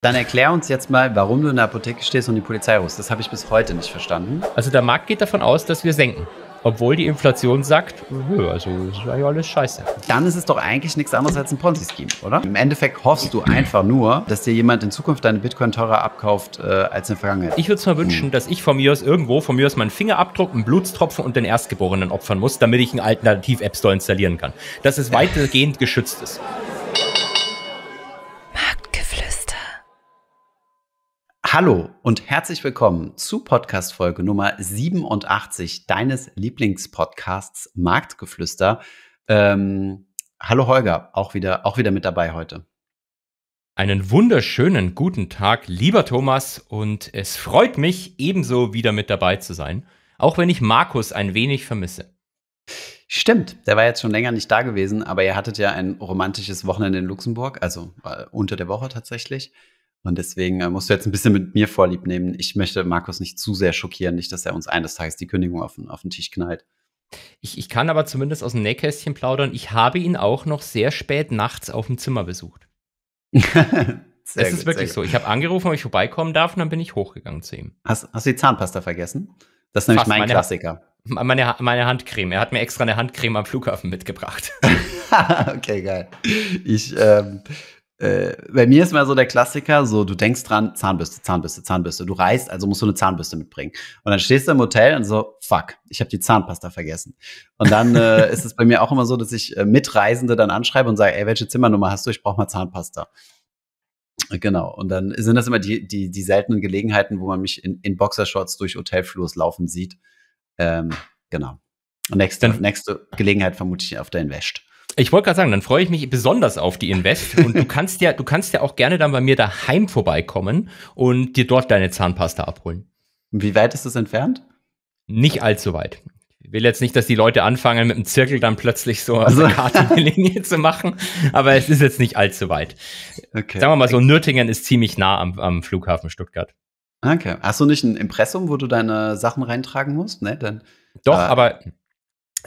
Dann erklär uns jetzt mal, warum du in der Apotheke stehst und die Polizei rufst. Das habe ich bis heute nicht verstanden. Also der Markt geht davon aus, dass wir senken. Obwohl die Inflation sagt, also ist ja alles scheiße. Dann ist es doch eigentlich nichts anderes als ein Ponzi-Scheme, oder? Im Endeffekt hoffst du einfach nur, dass dir jemand in Zukunft deine Bitcoin teurer abkauft äh, als in der Vergangenheit. Ich würde es mir hm. wünschen, dass ich von mir aus irgendwo, von mir aus meinen Fingerabdruck, einen Blutstropfen und den Erstgeborenen opfern muss, damit ich einen Alternativ-App-Store installieren kann. Dass es weitgehend geschützt ist. Hallo und herzlich willkommen zu Podcast Folge Nummer 87 deines Lieblingspodcasts Marktgeflüster. Ähm, hallo Holger, auch wieder, auch wieder mit dabei heute. Einen wunderschönen guten Tag, lieber Thomas, und es freut mich, ebenso wieder mit dabei zu sein, auch wenn ich Markus ein wenig vermisse. Stimmt, der war jetzt schon länger nicht da gewesen, aber ihr hattet ja ein romantisches Wochenende in Luxemburg, also äh, unter der Woche tatsächlich. Und deswegen äh, musst du jetzt ein bisschen mit mir vorlieb nehmen. Ich möchte Markus nicht zu sehr schockieren, nicht, dass er uns eines Tages die Kündigung auf den, auf den Tisch knallt. Ich, ich kann aber zumindest aus dem Nähkästchen plaudern. Ich habe ihn auch noch sehr spät nachts auf dem Zimmer besucht. Sehr es gut, ist wirklich so. Ich habe angerufen, ob ich vorbeikommen darf, und dann bin ich hochgegangen zu ihm. Hast, hast du die Zahnpasta vergessen? Das ist nämlich Fast, mein meine, Klassiker. Meine, meine Handcreme. Er hat mir extra eine Handcreme am Flughafen mitgebracht. okay, geil. Ich, ähm, äh, bei mir ist mal so der Klassiker, so du denkst dran, Zahnbürste, Zahnbürste, Zahnbürste. Du reist, also musst du eine Zahnbürste mitbringen. Und dann stehst du im Hotel und so, fuck, ich habe die Zahnpasta vergessen. Und dann äh, ist es bei mir auch immer so, dass ich äh, Mitreisende dann anschreibe und sage, ey, welche Zimmernummer hast du? Ich brauche mal Zahnpasta. Genau. Und dann sind das immer die, die, die seltenen Gelegenheiten, wo man mich in, in Boxershorts durch Hotelflurs laufen sieht. Ähm, genau. Und nächste, nächste Gelegenheit vermutlich auf der Invest. Ich wollte gerade sagen, dann freue ich mich besonders auf die Invest und du kannst ja, du kannst ja auch gerne dann bei mir daheim vorbeikommen und dir dort deine Zahnpasta abholen. Wie weit ist das entfernt? Nicht allzu weit. Ich will jetzt nicht, dass die Leute anfangen, mit dem Zirkel dann plötzlich so also. eine harte Linie zu machen, aber es ist jetzt nicht allzu weit. Okay. Sagen wir mal so, Nürtingen ist ziemlich nah am, am Flughafen Stuttgart. Okay. Hast du nicht ein Impressum, wo du deine Sachen reintragen musst? Ne? Dann, Doch, äh, aber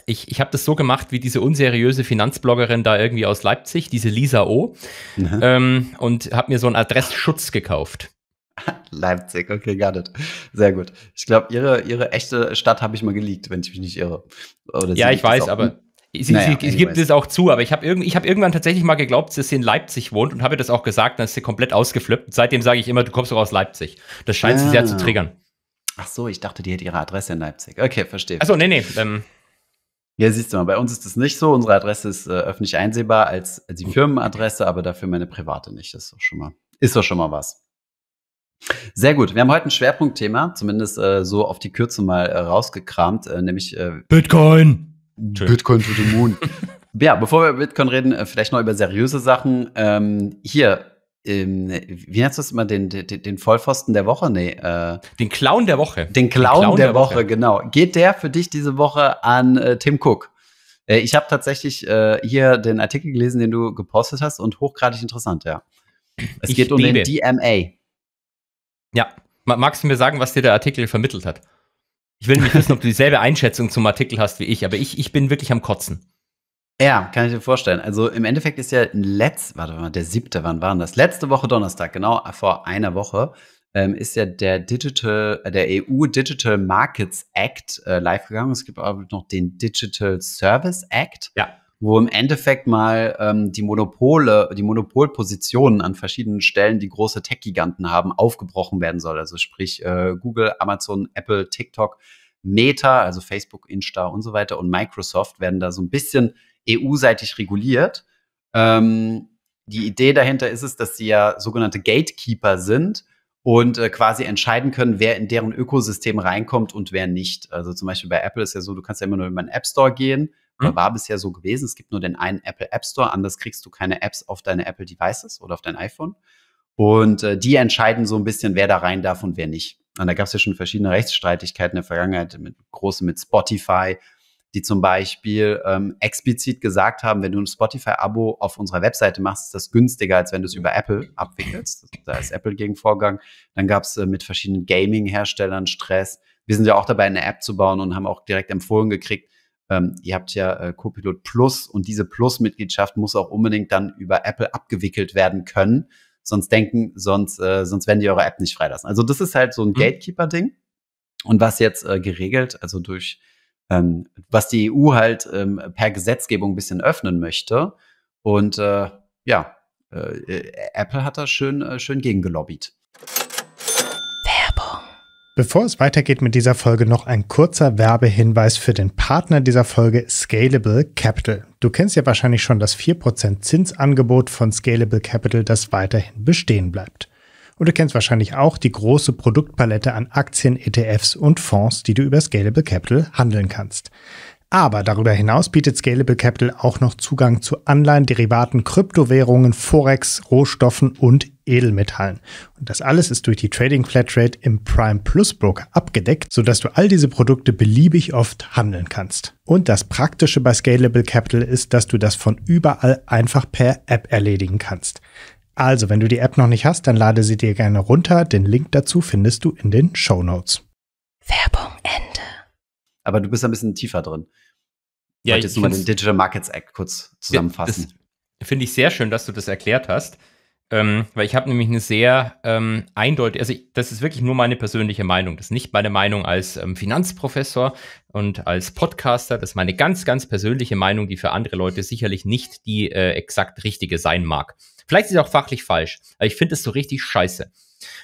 ich, ich habe das so gemacht wie diese unseriöse Finanzbloggerin da irgendwie aus Leipzig, diese Lisa O. Mhm. Ähm, und habe mir so einen Adressschutz gekauft. Leipzig, okay, got it. Sehr gut. Ich glaube, ihre, ihre echte Stadt habe ich mal geleakt, wenn ich mich nicht irre. Oder ja, ich weiß, aber hm? Sie, naja, sie, sie gibt es auch zu, aber ich habe irg hab irgendwann tatsächlich mal geglaubt, dass sie in Leipzig wohnt und habe das auch gesagt, dann ist sie komplett ausgeflippt. seitdem sage ich immer, du kommst doch aus Leipzig. Das scheint ah. sie sehr zu ah. triggern. Ach so, ich dachte, die hätte ihre Adresse in Leipzig. Okay, verstehe. Achso, nee, nee. Ähm, ja, siehst du mal, bei uns ist das nicht so. Unsere Adresse ist äh, öffentlich einsehbar als, als die hm. Firmenadresse, aber dafür meine private nicht. Das ist doch schon mal, ist doch schon mal was. Sehr gut. Wir haben heute ein Schwerpunktthema, zumindest äh, so auf die Kürze mal äh, rausgekramt, äh, nämlich äh, Bitcoin. Bitcoin to the Moon. ja, bevor wir über Bitcoin reden, äh, vielleicht noch über seriöse Sachen. Ähm, hier, ähm, wie du das immer, den, den, den Vollpfosten der Woche? Nee, äh, den Clown der Woche. Den Clown, den Clown der, der Woche. Woche, genau. Geht der für dich diese Woche an äh, Tim Cook? Äh, ich habe tatsächlich äh, hier den Artikel gelesen, den du gepostet hast und hochgradig interessant, ja. Es ich geht liebe. um den DMA. Ja, magst du mir sagen, was dir der Artikel vermittelt hat? Ich will nicht wissen, ob du dieselbe Einschätzung zum Artikel hast wie ich, aber ich, ich bin wirklich am Kotzen. Ja, kann ich mir vorstellen. Also im Endeffekt ist ja letzt, warte mal, der siebte, wann war das? Letzte Woche Donnerstag, genau äh, vor einer Woche, ähm, ist ja der Digital, äh, der EU Digital Markets Act äh, live gegangen. Es gibt aber noch den Digital Service Act. Ja wo im Endeffekt mal ähm, die Monopole, die Monopolpositionen an verschiedenen Stellen, die große Tech-Giganten haben, aufgebrochen werden soll. Also sprich äh, Google, Amazon, Apple, TikTok, Meta, also Facebook, Insta und so weiter und Microsoft werden da so ein bisschen EU-seitig reguliert. Ähm, die Idee dahinter ist es, dass sie ja sogenannte Gatekeeper sind und äh, quasi entscheiden können, wer in deren Ökosystem reinkommt und wer nicht. Also zum Beispiel bei Apple ist ja so, du kannst ja immer nur in den App Store gehen. Mhm. Oder hm? war bisher so gewesen, es gibt nur den einen Apple App Store, anders kriegst du keine Apps auf deine Apple Devices oder auf dein iPhone. Und äh, die entscheiden so ein bisschen, wer da rein darf und wer nicht. Und da gab es ja schon verschiedene Rechtsstreitigkeiten in der Vergangenheit, mit großen mit Spotify die zum Beispiel ähm, explizit gesagt haben, wenn du ein Spotify-Abo auf unserer Webseite machst, ist das günstiger, als wenn du es über Apple abwickelst. Da ist Apple gegen Vorgang. Dann gab es äh, mit verschiedenen Gaming-Herstellern Stress. Wir sind ja auch dabei, eine App zu bauen und haben auch direkt Empfohlen gekriegt. Ähm, ihr habt ja äh, Copilot Plus und diese Plus-Mitgliedschaft muss auch unbedingt dann über Apple abgewickelt werden können. Sonst denken, sonst, äh, sonst werden die eure App nicht freilassen. Also das ist halt so ein mhm. Gatekeeper-Ding. Und was jetzt äh, geregelt, also durch ähm, was die EU halt ähm, per Gesetzgebung ein bisschen öffnen möchte. Und äh, ja, äh, äh Apple hat da schön, äh, schön gegengelobbyt. Bevor es weitergeht mit dieser Folge, noch ein kurzer Werbehinweis für den Partner dieser Folge Scalable Capital. Du kennst ja wahrscheinlich schon das 4% Zinsangebot von Scalable Capital, das weiterhin bestehen bleibt. Und du kennst wahrscheinlich auch die große Produktpalette an Aktien, ETFs und Fonds, die du über Scalable Capital handeln kannst. Aber darüber hinaus bietet Scalable Capital auch noch Zugang zu Anleihen, Derivaten, Kryptowährungen, Forex, Rohstoffen und Edelmetallen. Und das alles ist durch die Trading Flatrate im Prime Plus Broker abgedeckt, sodass du all diese Produkte beliebig oft handeln kannst. Und das Praktische bei Scalable Capital ist, dass du das von überall einfach per App erledigen kannst. Also, wenn du die App noch nicht hast, dann lade sie dir gerne runter. Den Link dazu findest du in den Show Notes. Werbung Ende. Aber du bist ein bisschen tiefer drin. Ja, Wollte ich jetzt mal den Digital Markets Act kurz zusammenfassen. Finde ich sehr schön, dass du das erklärt hast. Ähm, weil ich habe nämlich eine sehr ähm, eindeutige, also ich, das ist wirklich nur meine persönliche Meinung. Das ist nicht meine Meinung als ähm, Finanzprofessor und als Podcaster. Das ist meine ganz, ganz persönliche Meinung, die für andere Leute sicherlich nicht die äh, exakt richtige sein mag. Vielleicht ist es auch fachlich falsch, aber ich finde es so richtig scheiße.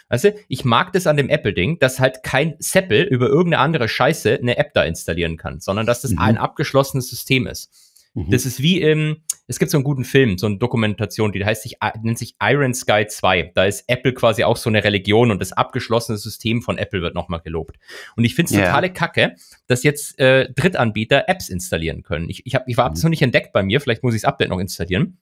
Weißt du, ich mag das an dem Apple-Ding, dass halt kein Seppel über irgendeine andere Scheiße eine App da installieren kann, sondern dass das mhm. ein abgeschlossenes System ist. Mhm. Das ist wie im, es gibt so einen guten Film, so eine Dokumentation, die heißt sich, äh, nennt sich Iron Sky 2. Da ist Apple quasi auch so eine Religion und das abgeschlossene System von Apple wird nochmal gelobt. Und ich finde es yeah. totale Kacke, dass jetzt äh, Drittanbieter Apps installieren können. Ich, ich, hab, ich war mhm. absolut nicht entdeckt bei mir, vielleicht muss ich das Update noch installieren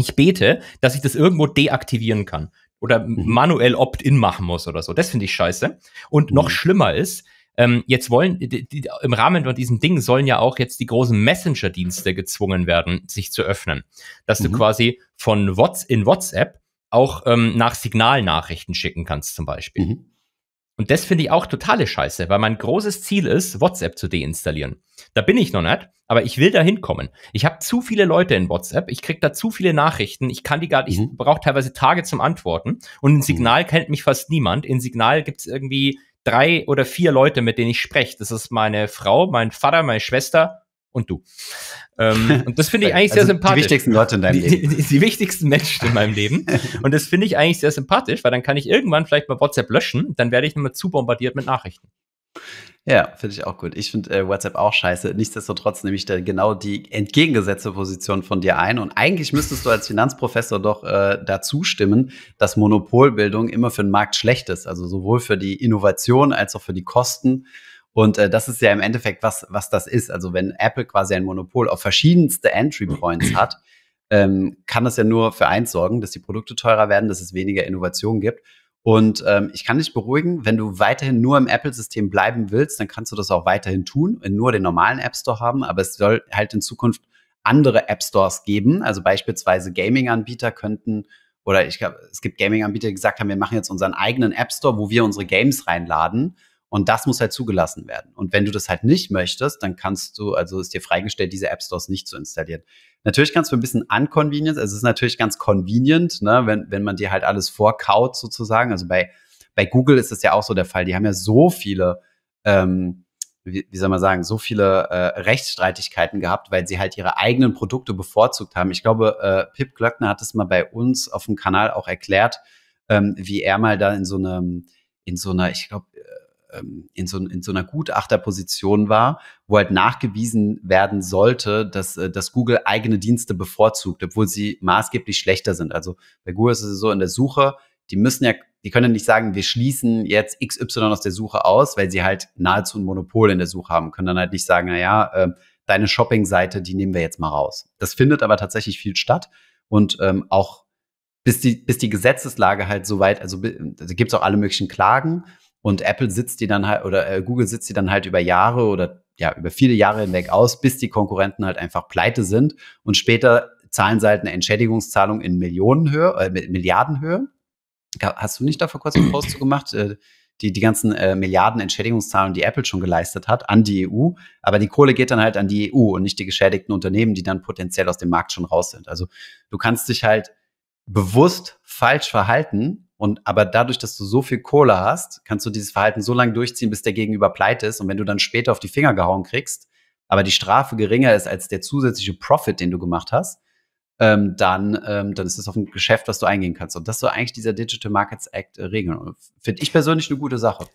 ich bete, dass ich das irgendwo deaktivieren kann oder mhm. manuell Opt-in machen muss oder so. Das finde ich scheiße. Und mhm. noch schlimmer ist, ähm, jetzt wollen, die, die, im Rahmen von diesem Ding sollen ja auch jetzt die großen Messenger-Dienste gezwungen werden, sich zu öffnen. Dass mhm. du quasi von What's in WhatsApp auch ähm, nach Signalnachrichten schicken kannst zum Beispiel. Mhm. Und das finde ich auch totale Scheiße, weil mein großes Ziel ist, WhatsApp zu deinstallieren. Da bin ich noch nicht, aber ich will da hinkommen. Ich habe zu viele Leute in WhatsApp, ich kriege da zu viele Nachrichten, ich kann die gar nicht, mhm. ich brauche teilweise Tage zum Antworten und in mhm. Signal mhm. kennt mich fast niemand. In Signal gibt es irgendwie drei oder vier Leute, mit denen ich spreche. Das ist meine Frau, mein Vater, meine Schwester und du. Ähm, und das finde ich eigentlich also sehr sympathisch. Die wichtigsten Leute in deinem die, Leben. Die, die, die, wichtigsten Menschen in meinem Leben. Und das finde ich eigentlich sehr sympathisch, weil dann kann ich irgendwann vielleicht mal WhatsApp löschen, dann werde ich nochmal zu bombardiert mit Nachrichten. Ja, finde ich auch gut. Ich finde äh, WhatsApp auch scheiße. Nichtsdestotrotz nehme ich da genau die entgegengesetzte Position von dir ein. Und eigentlich müsstest du als Finanzprofessor doch äh, dazu stimmen, dass Monopolbildung immer für den Markt schlecht ist. Also sowohl für die Innovation als auch für die Kosten und äh, das ist ja im Endeffekt, was, was das ist. Also wenn Apple quasi ein Monopol auf verschiedenste Entry Points hat, ähm, kann das ja nur für eins sorgen, dass die Produkte teurer werden, dass es weniger Innovationen gibt. Und ähm, ich kann dich beruhigen, wenn du weiterhin nur im Apple-System bleiben willst, dann kannst du das auch weiterhin tun nur den normalen App Store haben, aber es soll halt in Zukunft andere App Stores geben. Also beispielsweise Gaming-Anbieter könnten, oder ich glaube, es gibt Gaming-Anbieter, die gesagt haben, wir machen jetzt unseren eigenen App Store, wo wir unsere Games reinladen. Und das muss halt zugelassen werden. Und wenn du das halt nicht möchtest, dann kannst du, also ist dir freigestellt, diese App Stores nicht zu installieren. Natürlich kannst du ein bisschen unconvenient, also es ist natürlich ganz convenient, ne, wenn, wenn man dir halt alles vorkaut sozusagen. Also bei, bei Google ist das ja auch so der Fall. Die haben ja so viele, ähm, wie, wie soll man sagen, so viele äh, Rechtsstreitigkeiten gehabt, weil sie halt ihre eigenen Produkte bevorzugt haben. Ich glaube, äh, Pip Glöckner hat es mal bei uns auf dem Kanal auch erklärt, ähm, wie er mal da in so einem, in so einer, ich glaube, äh, ähm, in, so, in so einer Gutachterposition war, wo halt nachgewiesen werden sollte, dass, äh, dass Google eigene Dienste bevorzugt, obwohl sie maßgeblich schlechter sind. Also bei Google ist es so in der Suche, die müssen ja, die können ja nicht sagen, wir schließen jetzt XY aus der Suche aus, weil sie halt nahezu ein Monopol in der Suche haben, können dann halt nicht sagen, naja, äh, deine Shopping-Seite, die nehmen wir jetzt mal raus. Das findet aber tatsächlich viel statt und ähm, auch bis die, bis die Gesetzeslage halt so weit, also, also da gibt es auch alle möglichen Klagen, und Apple sitzt die dann halt oder äh, Google sitzt die dann halt über Jahre oder ja, über viele Jahre hinweg aus, bis die Konkurrenten halt einfach pleite sind und später zahlen sie halt eine Entschädigungszahlung in Millionenhöhe, äh, Milliardenhöhe. Hast du nicht da vor kurzem einen Post zu gemacht? Äh, die, die ganzen äh, Milliarden Entschädigungszahlungen, die Apple schon geleistet hat, an die EU. Aber die Kohle geht dann halt an die EU und nicht die geschädigten Unternehmen, die dann potenziell aus dem Markt schon raus sind. Also du kannst dich halt bewusst falsch verhalten und aber dadurch, dass du so viel Kohle hast, kannst du dieses Verhalten so lange durchziehen, bis der Gegenüber pleite ist. Und wenn du dann später auf die Finger gehauen kriegst, aber die Strafe geringer ist als der zusätzliche Profit, den du gemacht hast, ähm, dann, ähm, dann ist das auf ein Geschäft, was du eingehen kannst. Und das soll eigentlich dieser Digital Markets Act äh, regeln. Finde ich persönlich eine gute Sache.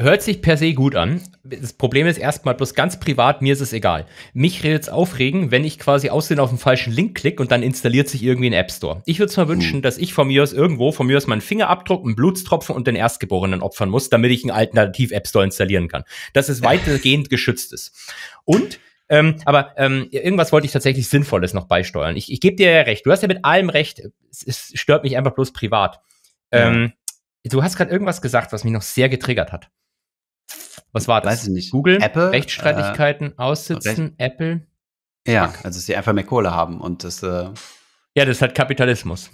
Hört sich per se gut an. Das Problem ist erstmal bloß ganz privat, mir ist es egal. Mich redet es aufregen, wenn ich quasi aussehen auf den falschen Link klicke und dann installiert sich irgendwie ein App Store. Ich würde es mir hm. wünschen, dass ich von mir aus irgendwo, von mir aus meinen Fingerabdruck, einen Blutstropfen und den Erstgeborenen opfern muss, damit ich einen Alternativ-App Store installieren kann. Dass es weitgehend geschützt ist. Und ähm, aber ähm, irgendwas wollte ich tatsächlich Sinnvolles noch beisteuern. Ich, ich gebe dir ja recht. Du hast ja mit allem recht. Es, es stört mich einfach bloß privat. Ja. Ähm, du hast gerade irgendwas gesagt, was mich noch sehr getriggert hat. Was war das? Weiß ich nicht. Google, Apple, äh, Rechtsstreitigkeiten äh, aussitzen, Recht Apple. Ja, Fuck. also dass sie einfach mehr Kohle haben und das. Äh ja, das ist halt Kapitalismus.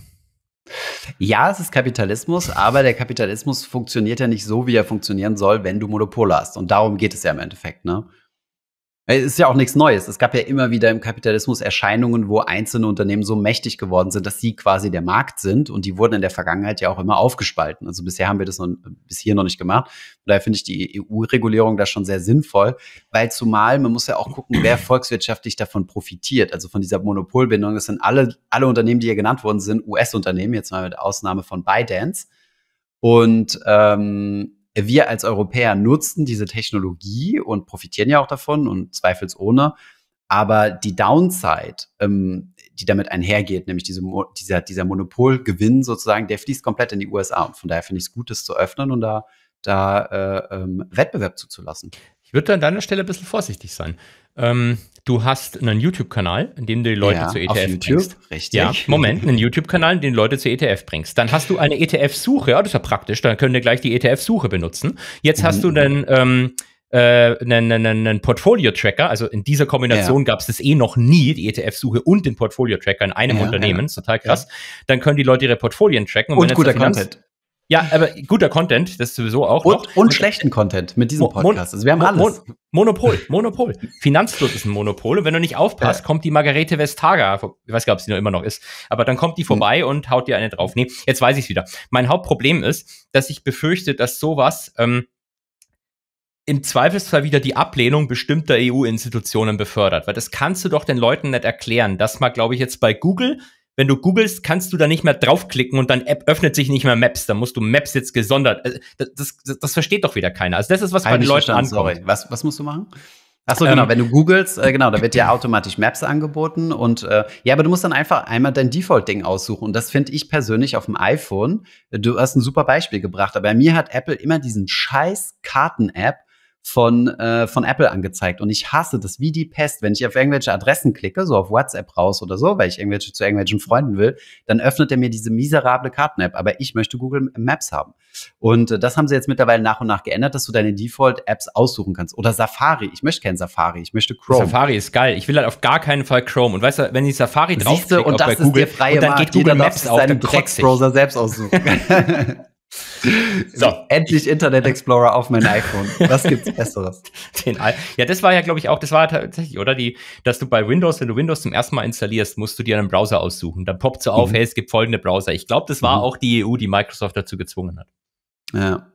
Ja, es ist Kapitalismus, aber der Kapitalismus funktioniert ja nicht so, wie er funktionieren soll, wenn du Monopole hast. Und darum geht es ja im Endeffekt, ne? Es äh, ist ja auch nichts Neues. Es gab ja immer wieder im Kapitalismus Erscheinungen, wo einzelne Unternehmen so mächtig geworden sind, dass sie quasi der Markt sind und die wurden in der Vergangenheit ja auch immer aufgespalten. Also bisher haben wir das noch, äh, bis hier noch nicht gemacht. Und daher finde ich die EU-Regulierung da schon sehr sinnvoll, weil zumal man muss ja auch gucken, wer volkswirtschaftlich davon profitiert. Also von dieser Monopolbindung. Das sind alle, alle Unternehmen, die hier genannt worden sind, US-Unternehmen, jetzt mal mit Ausnahme von ByteDance. Und ähm, wir als Europäer nutzen diese Technologie und profitieren ja auch davon und zweifelsohne. Aber die Downside, ähm, die damit einhergeht, nämlich diese, dieser, dieser Monopolgewinn sozusagen, der fließt komplett in die USA. Und von daher finde ich es gut, das zu öffnen und da, da äh, ähm, Wettbewerb zuzulassen. Ich würde an deiner Stelle ein bisschen vorsichtig sein. Ähm, du hast einen YouTube-Kanal, in dem du die Leute ja, zu ETF auf e YouTube, bringst. Richtig. Ja, Moment, einen YouTube-Kanal, in dem du Leute zu ETF bringst. Dann hast du eine ETF-Suche, ja, das ist ja praktisch, dann können wir gleich die ETF-Suche benutzen. Jetzt hast mhm. du dann ähm, äh, einen, einen, einen Portfolio-Tracker, also in dieser Kombination ja. gab es das eh noch nie, die ETF-Suche und den Portfolio-Tracker in einem ja, Unternehmen, total krass. Dann können die Leute ihre Portfolien tracken. Und, und guter Content. Ja, aber guter Content, das sowieso auch. Und, noch. und schlechten Content mit diesem Podcast. also wir haben alles. Mon Monopol, Monopol. Finanzfluss ist ein Monopol. Und wenn du nicht aufpasst, ja. kommt die Margarete Vestager, ich weiß gar nicht, ob sie noch immer noch ist, aber dann kommt die hm. vorbei mhm. und haut dir eine drauf. Nee, jetzt weiß ich wieder. Mein Hauptproblem ist, dass ich befürchte, dass sowas ähm, im Zweifelsfall wieder die Ablehnung bestimmter EU-Institutionen befördert. Weil das kannst du doch den Leuten nicht erklären, dass man, glaube ich, jetzt bei Google wenn du googelst, kannst du da nicht mehr draufklicken und dann App öffnet sich nicht mehr Maps. Da musst du Maps jetzt gesondert. Äh, das, das, das, versteht doch wieder keiner. Also das ist was bei den Leuten ankommt. Sorry. Was, was musst du machen? Ach so, ähm, genau, ähm, wenn du googelst, äh, genau, da wird dir automatisch Maps angeboten und äh, ja, aber du musst dann einfach einmal dein Default-Ding aussuchen und das finde ich persönlich auf dem iPhone, äh, du hast ein super Beispiel gebracht, aber bei mir hat Apple immer diesen scheiß Karten-App, von, äh, von Apple angezeigt. Und ich hasse das wie die Pest. Wenn ich auf irgendwelche Adressen klicke, so auf WhatsApp raus oder so, weil ich irgendwelche zu irgendwelchen Freunden will, dann öffnet er mir diese miserable Karten-App. Aber ich möchte Google Maps haben. Und äh, das haben sie jetzt mittlerweile nach und nach geändert, dass du deine Default-Apps aussuchen kannst. Oder Safari. Ich möchte kein Safari. Ich möchte Chrome. Safari ist geil. Ich will halt auf gar keinen Fall Chrome. Und weißt du, wenn ich Safari draufklicke, und das bei Google, der freie und dann geht Google Maps auf, dann kotzt Browser selbst aussuchen. So. Endlich Internet Explorer auf mein iPhone. Was gibt's Besseres? ja, das war ja, glaube ich, auch, das war tatsächlich, oder? Die, dass du bei Windows, wenn du Windows zum ersten Mal installierst, musst du dir einen Browser aussuchen. Dann poppt so auf, mhm. hey, es gibt folgende Browser. Ich glaube, das war mhm. auch die EU, die Microsoft dazu gezwungen hat. Ja.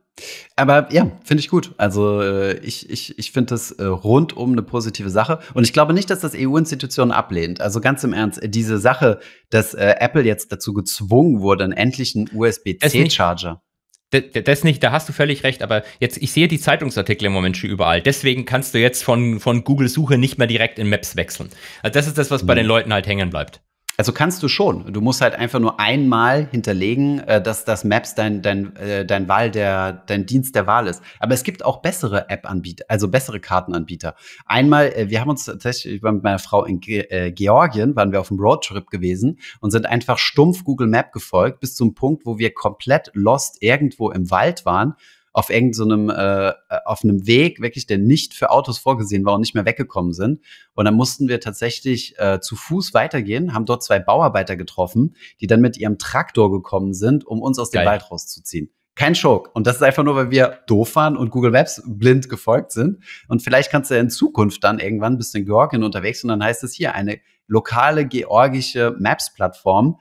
Aber ja, finde ich gut. Also äh, ich, ich, ich finde das äh, rundum eine positive Sache. Und ich glaube nicht, dass das EU-Institutionen ablehnt. Also ganz im Ernst, äh, diese Sache, dass äh, Apple jetzt dazu gezwungen wurde, einen endlichen USB-C-Charger das nicht, da hast du völlig recht, aber jetzt, ich sehe die Zeitungsartikel im Moment schon überall. Deswegen kannst du jetzt von, von Google Suche nicht mehr direkt in Maps wechseln. Also das ist das, was bei mhm. den Leuten halt hängen bleibt. Also kannst du schon. Du musst halt einfach nur einmal hinterlegen, äh, dass das Maps dein, dein, äh, dein Wahl der, dein Dienst der Wahl ist. Aber es gibt auch bessere App-Anbieter, also bessere Kartenanbieter. Einmal, äh, wir haben uns tatsächlich, mit meiner Frau in Georgien, waren wir auf einem Roadtrip gewesen und sind einfach stumpf Google Map gefolgt bis zum Punkt, wo wir komplett lost irgendwo im Wald waren auf irgendeinem so äh, äh, auf einem Weg wirklich, der nicht für Autos vorgesehen war und nicht mehr weggekommen sind. Und dann mussten wir tatsächlich äh, zu Fuß weitergehen, haben dort zwei Bauarbeiter getroffen, die dann mit ihrem Traktor gekommen sind, um uns aus dem Wald rauszuziehen. Kein Schock. Und das ist einfach nur, weil wir doof waren und Google Maps blind gefolgt sind. Und vielleicht kannst du ja in Zukunft dann irgendwann bis in Georgien unterwegs und dann heißt es hier eine lokale georgische Maps-Plattform,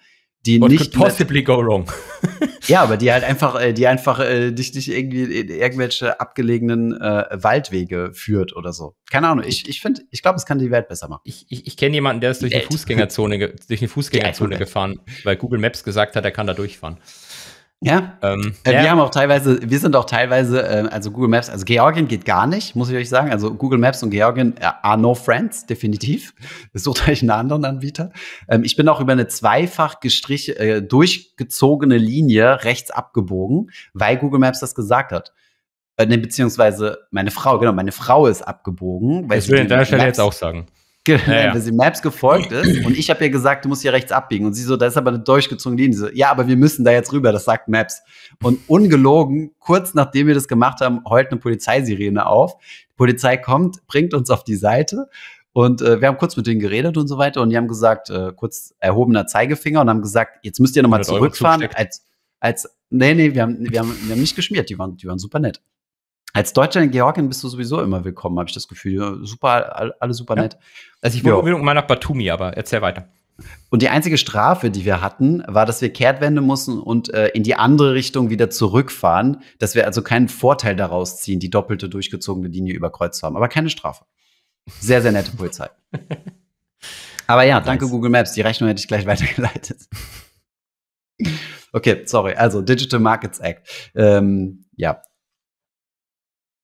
die What nicht could possibly go wrong. ja, aber die halt einfach, äh, die einfach äh, dich nicht irgendwie in irgendwelche abgelegenen äh, Waldwege führt oder so. Keine Ahnung. Ich ich finde, ich glaube, es kann die Welt besser machen. Ich, ich, ich kenne jemanden, der ist durch die eine Fußgängerzone durch eine Fußgängerzone gefahren, weil Google Maps gesagt hat, er kann da durchfahren. Ja. Ähm, äh, wir ja. haben auch teilweise, wir sind auch teilweise, äh, also Google Maps, also Georgien geht gar nicht, muss ich euch sagen. Also Google Maps und Georgien äh, are no friends, definitiv. Sucht euch einen anderen Anbieter. Ähm, ich bin auch über eine zweifach gestriche, durchgezogene Linie rechts abgebogen, weil Google Maps das gesagt hat. beziehungsweise meine Frau, genau, meine Frau ist abgebogen. Weil ich will an der Stelle jetzt auch sagen ja, dass sie Maps gefolgt ist und ich habe ihr gesagt, du musst hier rechts abbiegen. Und sie so, da ist aber eine durchgezogene Linie. So, ja, aber wir müssen da jetzt rüber, das sagt Maps. Und ungelogen, kurz nachdem wir das gemacht haben, heult eine Polizeisirene auf. Die Polizei kommt, bringt uns auf die Seite. Und äh, wir haben kurz mit denen geredet und so weiter. Und die haben gesagt, äh, kurz erhobener Zeigefinger und haben gesagt, jetzt müsst ihr nochmal zurückfahren. Als, als, nee, nee, wir haben, wir, haben, wir haben nicht geschmiert. Die waren, die waren super nett. Als Deutscher in Georgien bist du sowieso immer willkommen, habe ich das Gefühl. Super, alle super ja. nett. Also ich wollte unbedingt mal nach Batumi, aber erzähl weiter. Und die einzige Strafe, die wir hatten, war, dass wir Kehrtwende mussten und äh, in die andere Richtung wieder zurückfahren, dass wir also keinen Vorteil daraus ziehen, die doppelte durchgezogene Linie überkreuzt zu haben. Aber keine Strafe. Sehr, sehr nette Polizei. Aber ja, danke nice. Google Maps. Die Rechnung hätte ich gleich weitergeleitet. okay, sorry. Also Digital Markets Act. Ähm, ja,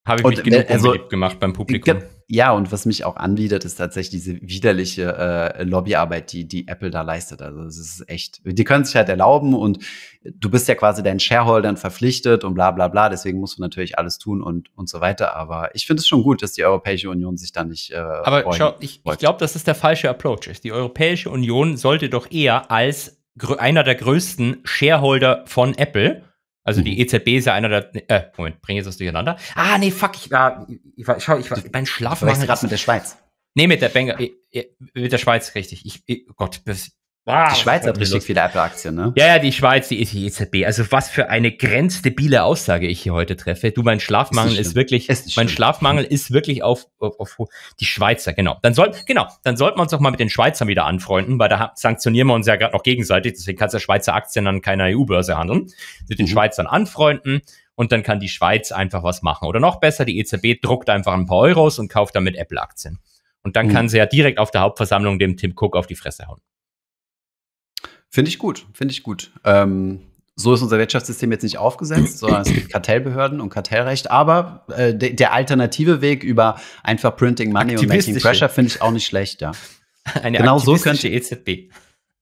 habe ich und, mich äh, genug also, unbeliebt gemacht beim Publikum. Ja, und was mich auch anwidert, ist tatsächlich diese widerliche äh, Lobbyarbeit, die, die Apple da leistet. Also es ist echt, die können sich halt erlauben und du bist ja quasi deinen Shareholdern verpflichtet und bla bla bla, deswegen musst du natürlich alles tun und, und so weiter. Aber ich finde es schon gut, dass die Europäische Union sich da nicht. Äh, Aber schau, ich, ich glaube, dass es der falsche Approach ist. Die Europäische Union sollte doch eher als einer der größten Shareholder von Apple also die mhm. EZB ist ja einer der. Äh, Moment, bringe jetzt das durcheinander. Ah, nee, fuck, ich war. Ich war schau, ich war beim Schlafen. Du gerade mit der Schweiz. Nee, mit der Benga, äh, äh, mit der Schweiz, richtig. Ich, ich äh, oh Gott, das, Wow, ah, die Schweiz hat richtig viele Apple-Aktien, ne? Ja, ja, die Schweiz, die EZB. E also was für eine grenzdebile Aussage ich hier heute treffe. Du, mein Schlafmangel ist, ist wirklich, ist mein Schlafmangel ist wirklich auf, auf, auf die Schweizer, genau. Dann sollten, genau, dann sollten wir uns doch mal mit den Schweizern wieder anfreunden, weil da sanktionieren wir uns ja gerade noch gegenseitig, deswegen kannst du Schweizer Aktien an keiner EU-Börse handeln. Mit den mhm. Schweizern anfreunden und dann kann die Schweiz einfach was machen. Oder noch besser, die EZB druckt einfach ein paar Euros und kauft damit Apple-Aktien. Und dann mhm. kann sie ja direkt auf der Hauptversammlung dem Tim Cook auf die Fresse hauen. Finde ich gut, finde ich gut. Ähm, so ist unser Wirtschaftssystem jetzt nicht aufgesetzt, sondern es gibt Kartellbehörden und Kartellrecht. Aber äh, de der alternative Weg über einfach Printing Money und Making Pressure finde ich auch nicht schlecht, ja. Eine genau so könnte EZB.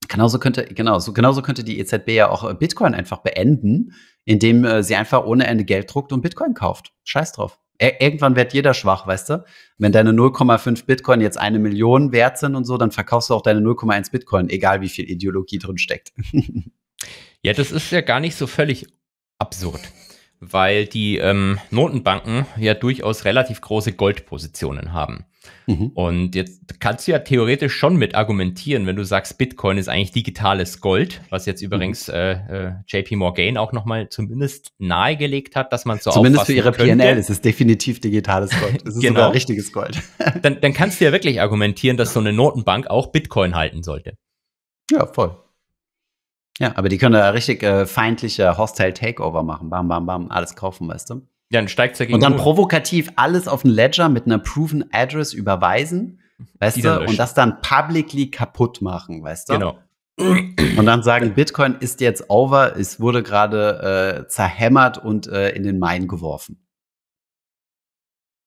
Genauso könnte, genau, genauso könnte die EZB ja auch äh, Bitcoin einfach beenden, indem äh, sie einfach ohne Ende Geld druckt und Bitcoin kauft. Scheiß drauf. E-, irgendwann wird jeder schwach, weißt du? Wenn deine 0,5 Bitcoin jetzt eine Million wert sind und so, dann verkaufst du auch deine 0,1 Bitcoin, egal wie viel Ideologie drin steckt. ja, das ist ja gar nicht so völlig absurd, weil die ähm, Notenbanken ja durchaus relativ große Goldpositionen haben. Mhm. Und jetzt kannst du ja theoretisch schon mit argumentieren, wenn du sagst, Bitcoin ist eigentlich digitales Gold, was jetzt übrigens mhm. äh, äh JP Morgan auch nochmal zumindest nahegelegt hat, dass man so Zumindest für ihre PNL ist es definitiv digitales Gold. Es ist sogar genau. richtiges Gold. dann, dann kannst du ja wirklich argumentieren, dass so eine Notenbank auch Bitcoin halten sollte. Ja, voll. Ja, aber die können da richtig äh, feindliche Hostile Takeover machen. Bam, bam, bam, alles kaufen, weißt du? Ja, dann steigt ja Und dann provokativ alles auf ein Ledger mit einer Proven Address überweisen, weißt du? Und das dann publicly kaputt machen, weißt du? Genau. Und dann sagen, Bitcoin ist jetzt over, es wurde gerade äh, zerhämmert und äh, in den Main geworfen.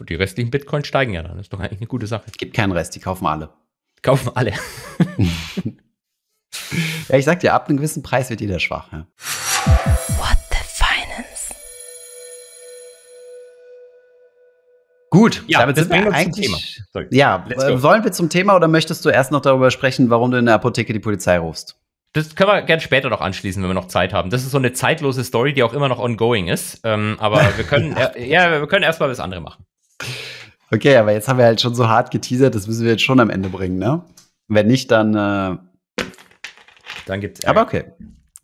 Und die restlichen Bitcoin steigen ja dann. Das ist doch eigentlich eine gute Sache. Es gibt keinen Rest, die kaufen alle. Kaufen alle. ja, ich sag dir, ab einem gewissen Preis wird jeder schwach. Ja. What the Gut, ja, damit sind wir eigentlich. Ja, wollen wir zum Thema oder möchtest du erst noch darüber sprechen, warum du in der Apotheke die Polizei rufst? Das können wir gerne später noch anschließen, wenn wir noch Zeit haben. Das ist so eine zeitlose Story, die auch immer noch ongoing ist. Ähm, aber wir können, ja, ja, wir können erstmal das andere machen. Okay, aber jetzt haben wir halt schon so hart geteasert, das müssen wir jetzt schon am Ende bringen, ne? Wenn nicht, dann. Äh dann gibt's. Ärger. Aber okay.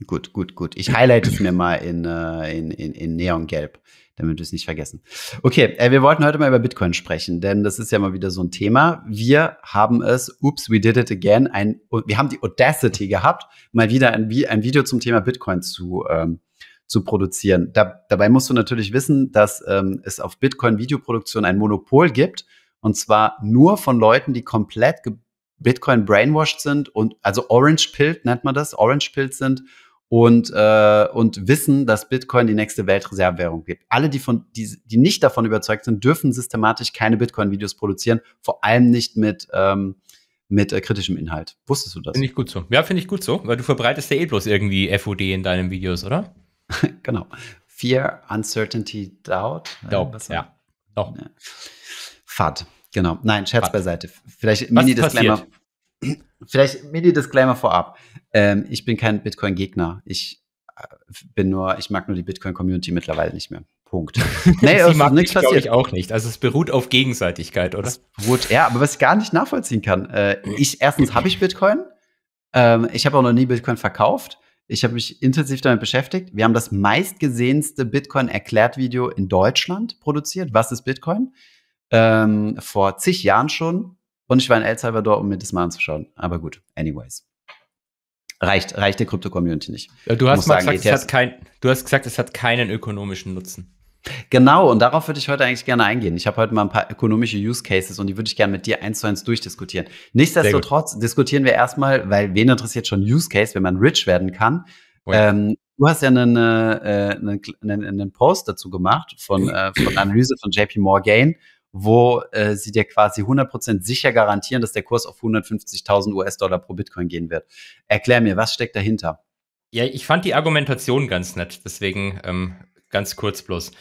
Gut, gut, gut. Ich highlight es mir mal in, äh, in, in, in Neongelb damit wir es nicht vergessen. Okay, äh, wir wollten heute mal über Bitcoin sprechen, denn das ist ja mal wieder so ein Thema. Wir haben es, ups, we did it again, ein, wir haben die Audacity gehabt, mal wieder ein, ein Video zum Thema Bitcoin zu, ähm, zu produzieren. Da, dabei musst du natürlich wissen, dass ähm, es auf Bitcoin-Videoproduktion ein Monopol gibt, und zwar nur von Leuten, die komplett Bitcoin brainwashed sind und also orange-pilled nennt man das, orange-pilled sind und, äh, und wissen, dass Bitcoin die nächste Weltreservewährung gibt. Alle, die, von, die, die nicht davon überzeugt sind, dürfen systematisch keine Bitcoin-Videos produzieren, vor allem nicht mit, ähm, mit äh, kritischem Inhalt. Wusstest du das? Finde ich gut so. Ja, finde ich gut so, weil du verbreitest ja eh bloß irgendwie FOD in deinen Videos, oder? genau. Fear, Uncertainty, Doubt. Doubt, äh, ja. Doch. Ja. Fad, genau. Nein, Scherz Fad. beiseite. Vielleicht Mini-Disclaimer vielleicht Mini-Disclaimer vorab. Ähm, ich bin kein Bitcoin-Gegner. Ich äh, bin nur, ich mag nur die Bitcoin-Community mittlerweile nicht mehr. Punkt. Nee, Sie mag nichts passiert. Ich auch nicht. Also es beruht auf Gegenseitigkeit, oder? beruht, ja, aber was ich gar nicht nachvollziehen kann. Äh, ich erstens habe ich Bitcoin. Ähm, ich habe auch noch nie Bitcoin verkauft. Ich habe mich intensiv damit beschäftigt. Wir haben das meistgesehenste Bitcoin-Erklärt-Video in Deutschland produziert. Was ist Bitcoin? Ähm, vor zig Jahren schon und ich war in El Salvador, um mir das mal anzuschauen. Aber gut, anyways. Reicht, reicht der Krypto-Community nicht. Ja, du, hast sagen, gesagt, ETFs, e kein, du hast gesagt, es hat keinen ökonomischen Nutzen. Genau, und darauf würde ich heute eigentlich gerne eingehen. Ich habe heute mal ein paar ökonomische Use Cases und die würde ich gerne mit dir eins zu eins durchdiskutieren. Nichtsdestotrotz diskutieren wir erstmal, weil wen interessiert schon Use Case, wenn man rich werden kann? Oh ja. ähm, du hast ja einen, äh, einen, einen, einen, Post dazu gemacht von, äh, von Analyse von JP Morgan wo äh, sie dir quasi 100% sicher garantieren, dass der Kurs auf 150.000 US-Dollar pro Bitcoin gehen wird. Erklär mir, was steckt dahinter? Ja, ich fand die Argumentation ganz nett, deswegen ähm, ganz kurz bloß.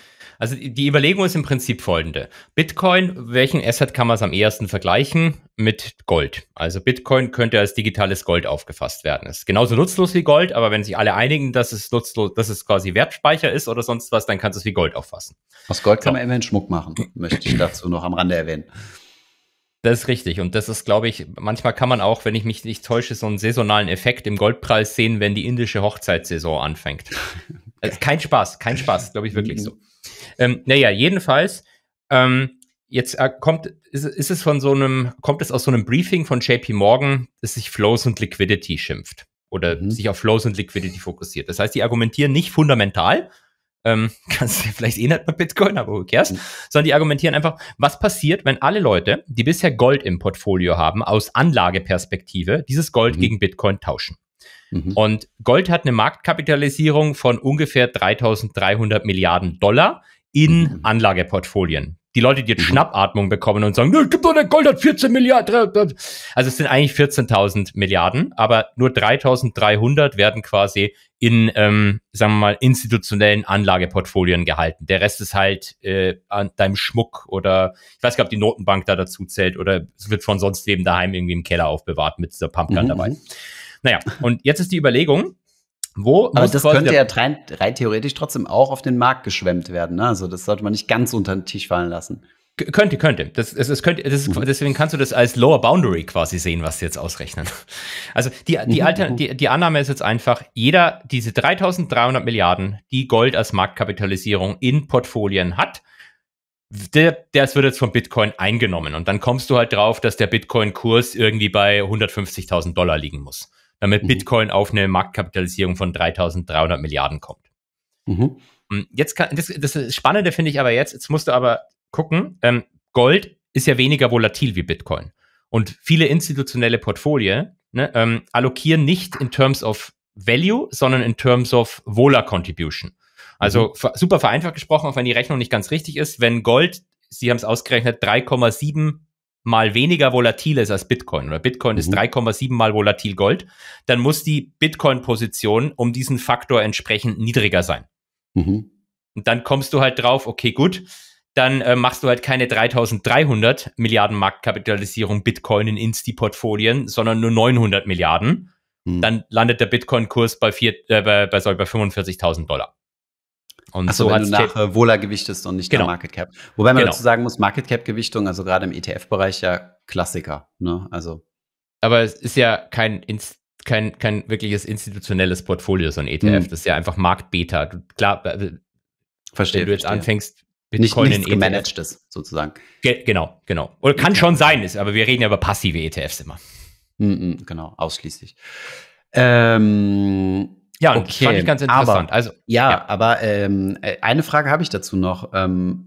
Also die Überlegung ist im Prinzip folgende. Bitcoin, welchen Asset kann man es am ehesten vergleichen? Mit Gold. Also Bitcoin könnte als digitales Gold aufgefasst werden. Es Ist genauso nutzlos wie Gold, aber wenn sich alle einigen, dass es nutzlos, dass es quasi Wertspeicher ist oder sonst was, dann kannst du es wie Gold auffassen. Aus Gold kann so. man immerhin Schmuck machen, möchte ich dazu noch am Rande erwähnen. Das ist richtig. Und das ist, glaube ich, manchmal kann man auch, wenn ich mich nicht täusche, so einen saisonalen Effekt im Goldpreis sehen, wenn die indische Hochzeitssaison anfängt. Also kein Spaß, kein Spaß, glaube ich wirklich so. Ähm, naja, jedenfalls, ähm, jetzt äh, kommt, ist, ist, es von so einem, kommt es aus so einem Briefing von JP Morgan, das sich Flows und Liquidity schimpft oder mhm. sich auf Flows und Liquidity fokussiert. Das heißt, die argumentieren nicht fundamental, ähm, kannst du vielleicht eh nicht bei Bitcoin, aber who cares, mhm. sondern die argumentieren einfach, was passiert, wenn alle Leute, die bisher Gold im Portfolio haben, aus Anlageperspektive dieses Gold mhm. gegen Bitcoin tauschen. Mhm. Und Gold hat eine Marktkapitalisierung von ungefähr 3300 Milliarden Dollar in mhm. Anlageportfolien. Die Leute, die jetzt mhm. Schnappatmung bekommen und sagen, ne, gibt doch nicht Gold hat 14 Milliarden. Äh, äh. Also es sind eigentlich 14.000 Milliarden, aber nur 3.300 werden quasi in, ähm, sagen wir mal, institutionellen Anlageportfolien gehalten. Der Rest ist halt äh, an deinem Schmuck oder ich weiß gar nicht, ob die Notenbank da dazu zählt oder es wird von sonst eben daheim irgendwie im Keller aufbewahrt mit dieser Pumpgun mhm. dabei. Mhm. Naja, und jetzt ist die Überlegung, wo Aber das könnte ja rein, rein, theoretisch trotzdem auch auf den Markt geschwemmt werden. Ne? Also das sollte man nicht ganz unter den Tisch fallen lassen. könnte, könnte. Das, es, es könnte das, mhm. deswegen kannst du das als Lower Boundary quasi sehen, was sie jetzt ausrechnen. Also die, die, mhm. Alter, mhm. die, die Annahme ist jetzt einfach, jeder diese 3300 Milliarden, die Gold als Marktkapitalisierung in Portfolien hat, der, das wird jetzt vom Bitcoin eingenommen. Und dann kommst du halt drauf, dass der Bitcoin-Kurs irgendwie bei 150.000 Dollar liegen muss damit mhm. Bitcoin auf eine Marktkapitalisierung von 3.300 Milliarden kommt. Mhm. Mm, jetzt kann, das, das Spannende finde ich aber jetzt, jetzt musst du aber gucken, ähm, Gold ist ja weniger volatil wie Bitcoin. Und viele institutionelle Portfolien ne, ähm, allokieren nicht in terms of Value, sondern in terms of Vola Contribution. Also mhm. super vereinfacht gesprochen, auch wenn die Rechnung nicht ganz richtig ist, wenn Gold, Sie haben es ausgerechnet, 3,7 mal weniger volatil ist als Bitcoin oder Bitcoin mhm. ist 3,7 mal volatil Gold, dann muss die Bitcoin-Position um diesen Faktor entsprechend niedriger sein. Mhm. Und dann kommst du halt drauf, okay, gut, dann äh, machst du halt keine 3300 Milliarden Marktkapitalisierung Bitcoin in Insti-Portfolien, sondern nur 900 Milliarden. Mhm. Dann landet der Bitcoin-Kurs bei, äh, bei, bei, bei 45.000 Dollar. Und Ach so, so wenn du nach Cap Wohler gewichtest und nicht genau. nach Market Cap. Wobei man genau. dazu sagen muss, Market Cap Gewichtung, also gerade im ETF-Bereich ja Klassiker. Ne? Also. Aber es ist ja kein, kein, kein wirkliches institutionelles Portfolio, so ein ETF. Mhm. Das ist ja einfach Marktbeta. klar, verstehe, wenn du jetzt verstehe. anfängst, Bitcoin nicht, nichts e gemanagt ist, sozusagen. Ge genau, genau. Oder kann schon sein, ist, aber wir reden ja über passive ETFs immer. Mm genau, ausschließlich. Ähm, ja, und okay. fand ich ganz interessant. Aber, also, ja, ja. aber ähm, äh, eine Frage habe ich dazu noch. Ähm,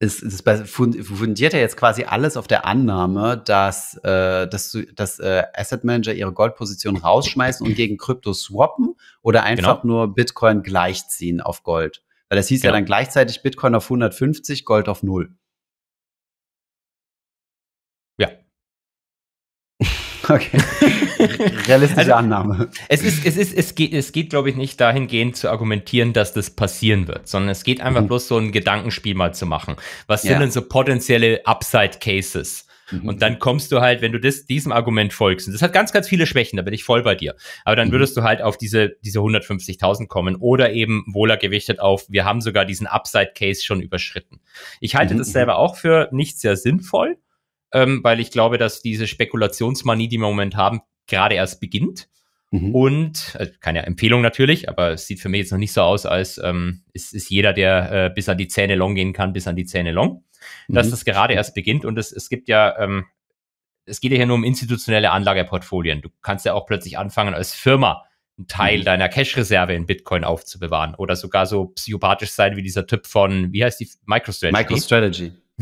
es, es fundiert ja jetzt quasi alles auf der Annahme, dass, äh, dass, dass äh, Asset Manager ihre Goldposition rausschmeißen und gegen Krypto swappen oder einfach genau. nur Bitcoin gleichziehen auf Gold. Weil das hieß genau. ja dann gleichzeitig Bitcoin auf 150, Gold auf 0. Okay. Realistische also, Annahme. Es ist, es ist, es geht, es geht, glaube ich, nicht dahingehend zu argumentieren, dass das passieren wird, sondern es geht einfach mhm. bloß so ein Gedankenspiel mal zu machen. Was sind denn so potenzielle Upside Cases? Mhm. Und dann kommst du halt, wenn du das, diesem Argument folgst, und das hat ganz, ganz viele Schwächen, da bin ich voll bei dir. Aber dann mhm. würdest du halt auf diese, diese 150.000 kommen oder eben wohler gewichtet auf, wir haben sogar diesen Upside Case schon überschritten. Ich halte mhm, das selber auch für nicht sehr sinnvoll, ähm, weil ich glaube, dass diese Spekulationsmanie, die wir im Moment haben, gerade erst beginnt. Mhm. Und also keine Empfehlung natürlich, aber es sieht für mich jetzt noch nicht so aus, als ähm, es ist jeder, der äh, bis an die Zähne long gehen kann, bis an die Zähne long, mhm. dass das gerade erst beginnt. Und es, es gibt ja ähm, es geht ja hier nur um institutionelle Anlageportfolien. Du kannst ja auch plötzlich anfangen, als Firma einen Teil mhm. deiner Cash-Reserve in Bitcoin aufzubewahren oder sogar so psychopathisch sein wie dieser Typ von, wie heißt die, MicroStrategy? MicroStrategy.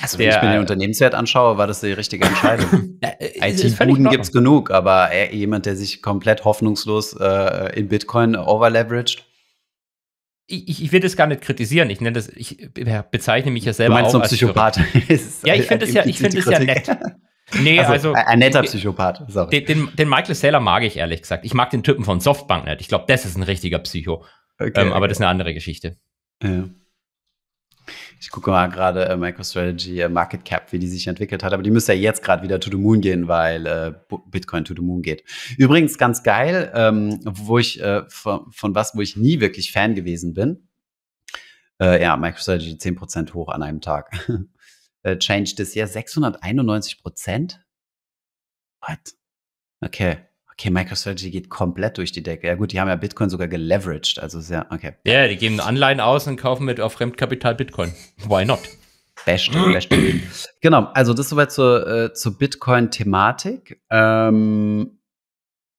also, wenn der, ich mir den äh, Unternehmenswert anschaue, war das die richtige Entscheidung. IT-Buden gibt es genug, aber äh, jemand, der sich komplett hoffnungslos äh, in Bitcoin overleveraged. Ich, ich, will das gar nicht kritisieren. Ich, nenne das, ich bezeichne mich ja selber du meinst auch ein Psychopath. ja, ich finde das, ja, find ja nett. Nee, also, also ein netter äh, Psychopath. Sorry. Den, den, Michael Saylor mag ich ehrlich gesagt. Ich mag den Typen von Softbank nicht. Ich glaube, das ist ein richtiger Psycho. Okay, ähm, aber okay. das ist eine andere Geschichte. Ja. Ich gucke mal gerade äh, MicroStrategy äh, Market Cap, wie die sich entwickelt hat. Aber die müsste ja jetzt gerade wieder to the moon gehen, weil äh, Bitcoin to the moon geht. Übrigens ganz geil, ähm, wo ich äh, von, von was, wo ich nie wirklich Fan gewesen bin. Äh, ja, MicroStrategy 10% hoch an einem Tag. äh, Change this year 691%? What? Okay okay, MicroStrategy geht komplett durch die Decke. Ja gut, die haben ja Bitcoin sogar geleveraged, also sehr, okay. Ja, yeah, die geben Anleihen aus und kaufen mit auf Fremdkapital Bitcoin. Why not? Best, best. genau, also das soweit zur, äh, zur Bitcoin-Thematik. Ähm,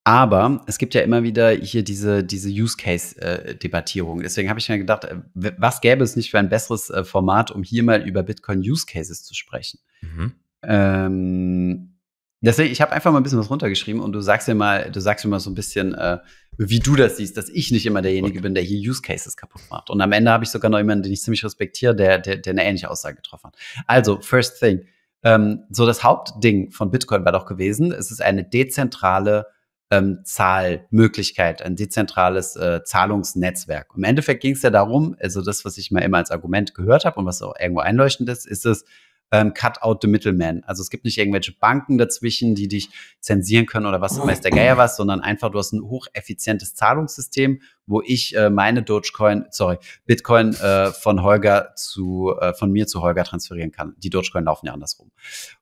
aber es gibt ja immer wieder hier diese, diese Use-Case-Debattierung. Äh, Deswegen habe ich mir gedacht, äh, was gäbe es nicht für ein besseres äh, Format, um hier mal über Bitcoin-Use-Cases zu sprechen? Mhm. Ähm, Deswegen, ich habe einfach mal ein bisschen was runtergeschrieben und du sagst mir mal, du sagst mir mal so ein bisschen, äh, wie du das siehst, dass ich nicht immer derjenige okay. bin, der hier Use Cases kaputt macht. Und am Ende habe ich sogar noch jemanden, den ich ziemlich respektiere, der, der, der eine ähnliche Aussage getroffen hat. Also, first thing. Ähm, so das Hauptding von Bitcoin war doch gewesen, es ist eine dezentrale ähm, Zahlmöglichkeit, ein dezentrales äh, Zahlungsnetzwerk. Im Endeffekt ging es ja darum, also das, was ich mal immer als Argument gehört habe und was auch irgendwo einleuchtend ist, ist es, ähm, Cut out the middleman. Also es gibt nicht irgendwelche Banken dazwischen, die dich zensieren können oder was weiß oh. der Geier was, sondern einfach du hast ein hocheffizientes Zahlungssystem, wo ich äh, meine Dogecoin, sorry, Bitcoin äh, von Holger zu, äh, von mir zu Holger transferieren kann. Die Dogecoin laufen ja andersrum.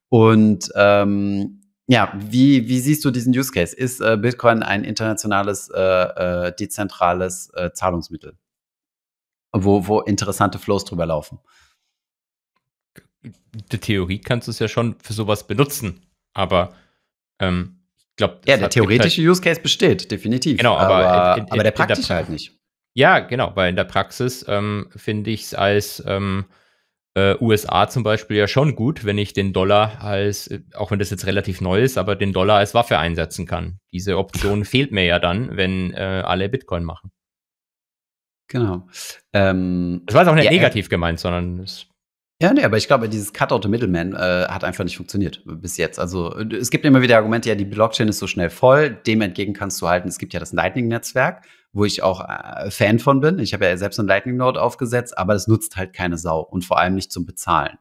Und ähm, ja, wie, wie siehst du diesen Use Case? Ist äh, Bitcoin ein internationales, äh, äh, dezentrales äh, Zahlungsmittel, wo, wo interessante Flows drüber laufen? der Theorie kannst du es ja schon für sowas benutzen, aber ähm, ich glaube. Ja, der theoretische halt Use Case besteht, definitiv. Genau, aber, aber, in, in, aber der praktische halt nicht. Ja, genau, weil in der Praxis ähm, finde ich es als ähm, äh, USA zum Beispiel ja schon gut, wenn ich den Dollar als, äh, auch wenn das jetzt relativ neu ist, aber den Dollar als Waffe einsetzen kann. Diese Option fehlt mir ja dann, wenn äh, alle Bitcoin machen. Genau. Ähm, das war jetzt auch nicht ja, negativ gemeint, sondern es ja, nee, aber ich glaube, dieses Cutout the Middleman äh, hat einfach nicht funktioniert bis jetzt. Also äh, es gibt immer wieder Argumente, ja, die Blockchain ist so schnell voll, dem entgegen kannst du halten, es gibt ja das Lightning-Netzwerk, wo ich auch äh, Fan von bin. Ich habe ja selbst ein Lightning-Node aufgesetzt, aber das nutzt halt keine Sau und vor allem nicht zum Bezahlen.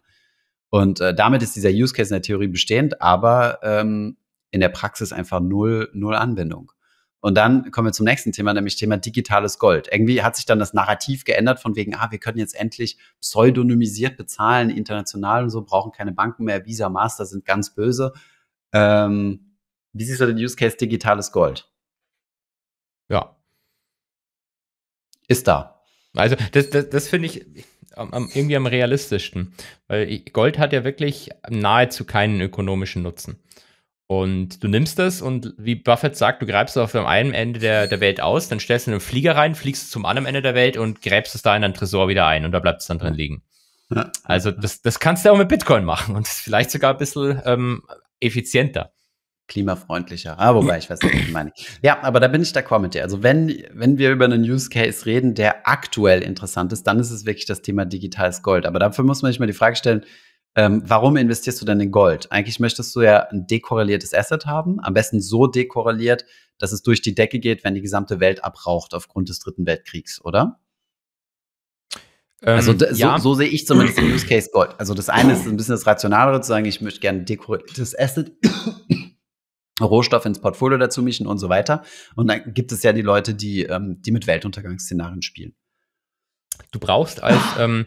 Und äh, damit ist dieser Use Case in der Theorie bestehend, aber ähm, in der Praxis einfach null, null Anwendung. Und dann kommen wir zum nächsten Thema, nämlich Thema digitales Gold. Irgendwie hat sich dann das Narrativ geändert von wegen, ah, wir können jetzt endlich pseudonymisiert bezahlen, international und so, brauchen keine Banken mehr, Visa, Master sind ganz böse. Ähm, wie siehst du den Use Case digitales Gold? Ja. Ist da. Also das, das, das finde ich irgendwie am realistischsten, weil Gold hat ja wirklich nahezu keinen ökonomischen Nutzen. Und du nimmst das und wie Buffett sagt, du gräbst es auf dem einen Ende der, der Welt aus, dann stellst du einen Flieger rein, fliegst zum anderen Ende der Welt und gräbst es da in einen Tresor wieder ein und da bleibt es dann drin liegen. Also das, das kannst du auch mit Bitcoin machen und vielleicht sogar ein bisschen ähm, effizienter klimafreundlicher. Ah, wobei, ich weiß nicht, was ich meine. Ja, aber da bin ich d'accord mit dir. Also wenn, wenn wir über einen Use Case reden, der aktuell interessant ist, dann ist es wirklich das Thema digitales Gold. Aber dafür muss man sich mal die Frage stellen, ähm, warum investierst du denn in Gold? Eigentlich möchtest du ja ein dekorreliertes Asset haben, am besten so dekorreliert, dass es durch die Decke geht, wenn die gesamte Welt abraucht aufgrund des Dritten Weltkriegs, oder? Also ähm, also ja. so, so, sehe ich zumindest den Use Case Gold. Also das eine ist ein bisschen das Rationalere zu sagen, ich möchte gerne ein dekoriertes Asset, Rohstoff ins Portfolio dazu mischen und so weiter. Und dann gibt es ja die Leute, die, ähm, die mit Weltuntergangsszenarien spielen. Du brauchst als Ähm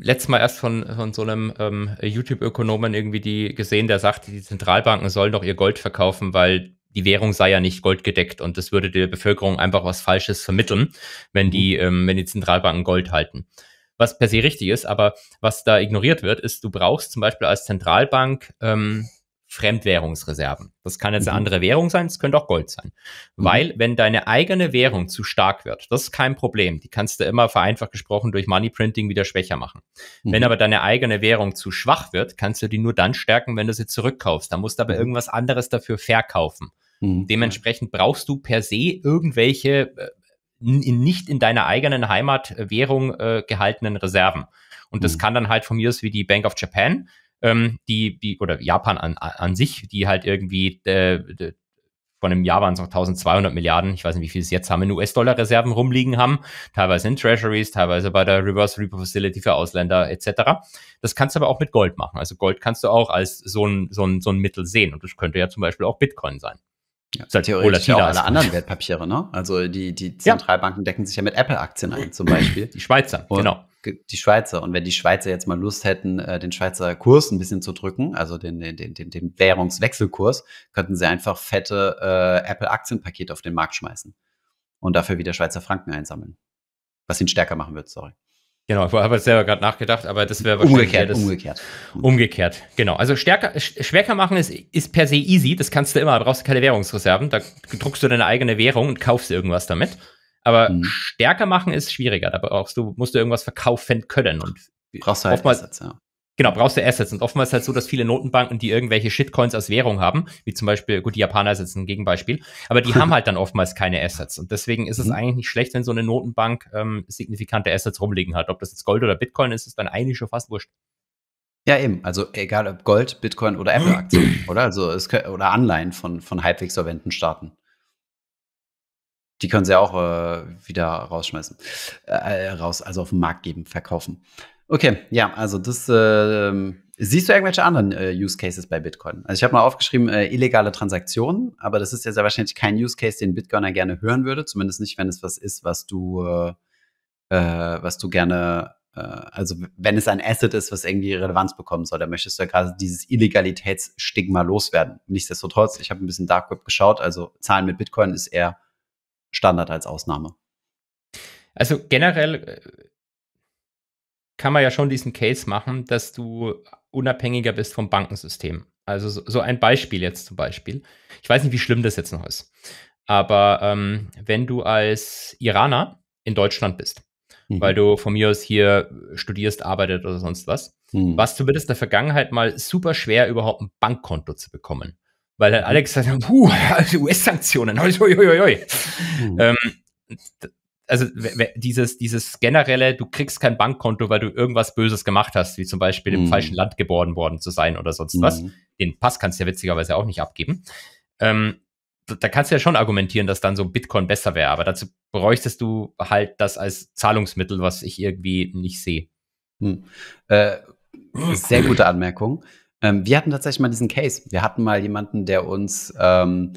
letztes Mal erst von, von so einem ähm, YouTube-Ökonomen irgendwie die gesehen, der sagt, die Zentralbanken sollen doch ihr Gold verkaufen, weil die Währung sei ja nicht goldgedeckt und das würde der Bevölkerung einfach was Falsches vermitteln, wenn die, mhm. ähm, wenn die Zentralbanken Gold halten. Was per se richtig ist, aber was da ignoriert wird, ist, du brauchst zum Beispiel als Zentralbank ähm, Fremdwährungsreserven. Das kann jetzt eine mhm. andere Währung sein, es könnte auch Gold sein. Mhm. Weil, wenn deine eigene Währung zu stark wird, das ist kein Problem. Die kannst du immer vereinfacht gesprochen durch Money Printing wieder schwächer machen. Mhm. Wenn aber deine eigene Währung zu schwach wird, kannst du die nur dann stärken, wenn du sie zurückkaufst. Da musst du aber irgendwas anderes dafür verkaufen. Dementsprechend brauchst du per se irgendwelche äh, nicht in deiner eigenen Heimatwährung äh, gehaltenen Reserven. Und das kann dann halt von mir aus wie die Bank of Japan ähm, die, die, oder Japan an, an sich, die halt irgendwie äh, von einem Jahr waren es noch 1200 Milliarden, ich weiß nicht, wie viel es jetzt haben, in US-Dollar-Reserven rumliegen haben, teilweise in Treasuries, teilweise bei der Reverse Repo Facility für Ausländer etc. Das kannst du aber auch mit Gold machen. Also Gold kannst du auch als so ein, so ein, so ein Mittel sehen und das könnte ja zum Beispiel auch Bitcoin sein. Ja, das ist halt theoretisch auch alle anderen Wertpapiere, ne? Also die, die Zentralbanken ja. decken sich ja mit Apple-Aktien ein, zum Beispiel. Die Schweizer, und genau. Die Schweizer. Und wenn die Schweizer jetzt mal Lust hätten, äh, den Schweizer Kurs ein bisschen zu drücken, also den, den, den, den Währungswechselkurs, könnten sie einfach fette äh, Apple-Aktienpakete auf den Markt schmeißen und dafür wieder Schweizer Franken einsammeln. Was ihn stärker machen wird, sorry. Genau, ich habe selber gerade nachgedacht, aber das wäre wahrscheinlich umgekehrt, das, umgekehrt. Umgekehrt, genau. Also stärker, schwerer machen ist, ist per se easy. Das kannst du immer, da brauchst du keine Währungsreserven. Da druckst du deine eigene Währung und kaufst irgendwas damit. Aber mhm. stärker machen ist schwieriger. Da brauchst du, musst du irgendwas verkaufen können. Und brauchst du halt oftmals, Assets, ja. Genau, brauchst du Assets. Und oftmals ist halt so, dass viele Notenbanken, die irgendwelche Shitcoins als Währung haben, wie zum Beispiel, gut, die Japaner ist jetzt ein Gegenbeispiel, aber die haben halt dann oftmals keine Assets. Und deswegen ist es mhm. eigentlich nicht schlecht, wenn so eine Notenbank ähm, signifikante Assets rumliegen hat. Ob das jetzt Gold oder Bitcoin ist, ist dann eigentlich schon fast wurscht. Ja, eben. Also egal ob Gold, Bitcoin oder Apple-Aktien, oder? Also es können, oder Anleihen von, von halbwegs solventen Staaten. Die können sie auch äh, wieder rausschmeißen, äh, äh, raus, also auf den Markt geben, verkaufen. Okay, ja, also das äh, siehst du irgendwelche anderen äh, Use Cases bei Bitcoin? Also ich habe mal aufgeschrieben, äh, illegale Transaktionen, aber das ist ja sehr wahrscheinlich kein Use Case, den Bitcoiner gerne hören würde, zumindest nicht, wenn es was ist, was du, äh, äh, was du gerne, äh, also wenn es ein Asset ist, was irgendwie Relevanz bekommen soll, dann möchtest du ja gerade dieses Illegalitätsstigma loswerden. Nichtsdestotrotz, ich habe ein bisschen Dark Web geschaut, also Zahlen mit Bitcoin ist eher Standard als Ausnahme. Also generell äh, kann man ja schon diesen Case machen, dass du unabhängiger bist vom Bankensystem. Also so, ein Beispiel jetzt zum Beispiel. Ich weiß nicht, wie schlimm das jetzt noch ist. Aber ähm, wenn du als Iraner in Deutschland bist, mhm. weil du von mir aus hier studierst, arbeitest oder sonst was, mhm. war es zumindest der Vergangenheit mal super schwer, überhaupt ein Bankkonto zu bekommen. Weil halt mhm. alle gesagt hat, puh, US-Sanktionen, oi, oi, oi, oi. Mhm. Ähm, also dieses, dieses generelle, du kriegst kein Bankkonto, weil du irgendwas Böses gemacht hast, wie zum Beispiel im mhm. falschen Land geboren worden zu sein oder sonst mhm. was. Den Pass kannst du ja witzigerweise auch nicht abgeben. Ähm, da, da kannst du ja schon argumentieren, dass dann so Bitcoin besser wäre, aber dazu bräuchtest du halt das als Zahlungsmittel, was ich irgendwie nicht sehe. Hm. Äh, sehr gute Anmerkung. Ähm, wir hatten tatsächlich mal diesen Case. Wir hatten mal jemanden, der uns ähm,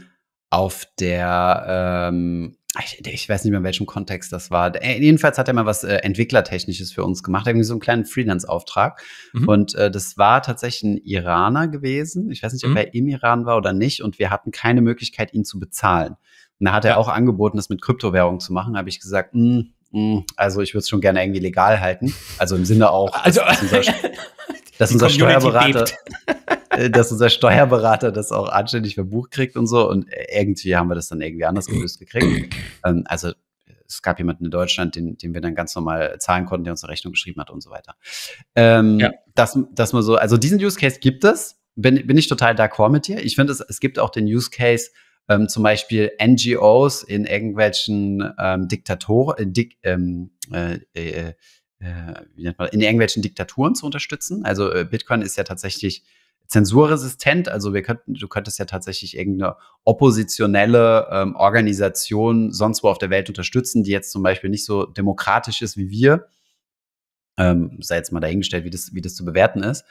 auf der ähm, ich, ich, weiß nicht mehr, in welchem Kontext das war. Äh, jedenfalls hat er mal was äh, Entwicklertechnisches für uns gemacht, irgendwie so einen kleinen Freelance-Auftrag. Mhm. Und äh, das war tatsächlich ein Iraner gewesen. Ich weiß nicht, ob mhm. er im Iran war oder nicht. Und wir hatten keine Möglichkeit, ihn zu bezahlen. Und da hat er ja. auch angeboten, das mit Kryptowährung zu machen. Da habe ich gesagt, mh, mm, mh, mm, also ich würde es schon gerne irgendwie legal halten. Also im Sinne auch, also, dass unser, dass unser Steuerberater. Äh, dass unser Steuerberater das auch anständig verbucht kriegt und so. Und irgendwie haben wir das dann irgendwie anders gelöst gekriegt. Ähm, also es gab jemanden in Deutschland, den, den wir dann ganz normal zahlen konnten, der uns eine Rechnung geschrieben hat und so weiter. Ähm, ja. dass, dass man so, also diesen Use Case gibt es, bin, bin ich total d'accord mit dir. Ich finde, es, es gibt auch den Use Case, ähm, zum Beispiel NGOs in irgendwelchen ähm, Diktatoren, äh, Dik, ähm, äh, äh, äh in irgendwelchen Diktaturen zu unterstützen. Also äh, Bitcoin ist ja tatsächlich zensurresistent. Also wir könnten, du könntest ja tatsächlich irgendeine oppositionelle ähm, Organisation sonst wo auf der Welt unterstützen, die jetzt zum Beispiel nicht so demokratisch ist wie wir. Ähm, sei jetzt mal dahingestellt, wie das, wie das zu bewerten ist.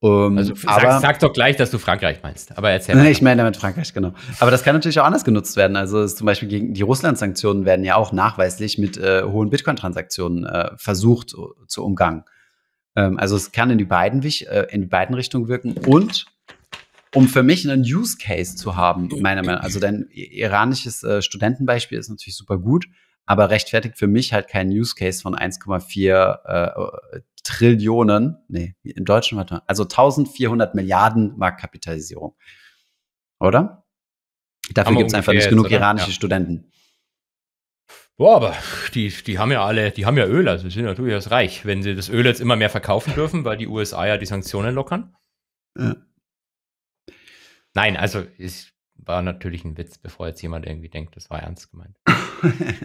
Um, ähm, also sag, aber, sag, doch gleich, dass du Frankreich meinst. Aber erzähl. Nee, ich meine damit Frankreich, genau. Aber das kann natürlich auch anders genutzt werden. Also zum Beispiel gegen die Russland-Sanktionen werden ja auch nachweislich mit äh, hohen Bitcoin-Transaktionen äh, versucht äh, zu umgangen. Ähm, also es kann in die, beiden, äh, in die beiden Richtungen wirken und um für mich einen Use Case zu haben, meiner Meinung nach. Also dein iranisches äh, Studentenbeispiel ist natürlich super gut, aber rechtfertigt für mich halt keinen Use Case von 1,4 äh, Trillionen, nee, im Deutschen, warte mal, also 1400 Milliarden Marktkapitalisierung. Oder? Dafür gibt es einfach nicht genug jetzt, iranische ja. Studenten. Boah, aber die, die haben ja alle, die haben ja Öl, also sind ja durchaus reich, wenn sie das Öl jetzt immer mehr verkaufen dürfen, weil die USA ja die Sanktionen lockern. Ja. Nein, also es war natürlich ein Witz, bevor jetzt jemand irgendwie denkt, das war ernst gemeint.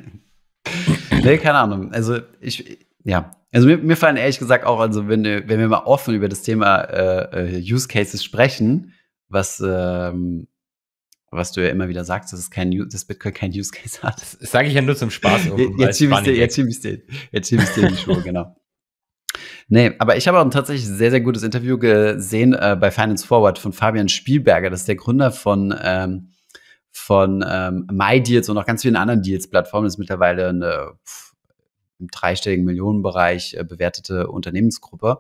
nee, keine Ahnung. Also ich, ja, also mir, mir, fallen ehrlich gesagt auch, also wenn, wenn wir mal offen über das Thema äh, äh Use Cases sprechen, was ähm, was du ja immer wieder sagst, dass, es kein, dass Bitcoin kein Use Case hat. Das sage ich ja nur zum Spaß. Oh, jetzt schiebe ich dir, jetzt schiebe ich dir, jetzt schiebe ich dir die Schuhe, genau. Nee, aber ich habe auch ein tatsächlich sehr, sehr gutes Interview gesehen äh, bei Finance Forward von Fabian Spielberger. Das ist der Gründer von, ähm, von ähm, MyDeals und auch ganz vielen anderen Deals-Plattformen. Das ist mittlerweile eine pff, im dreistelligen Millionenbereich äh, bewertete Unternehmensgruppe.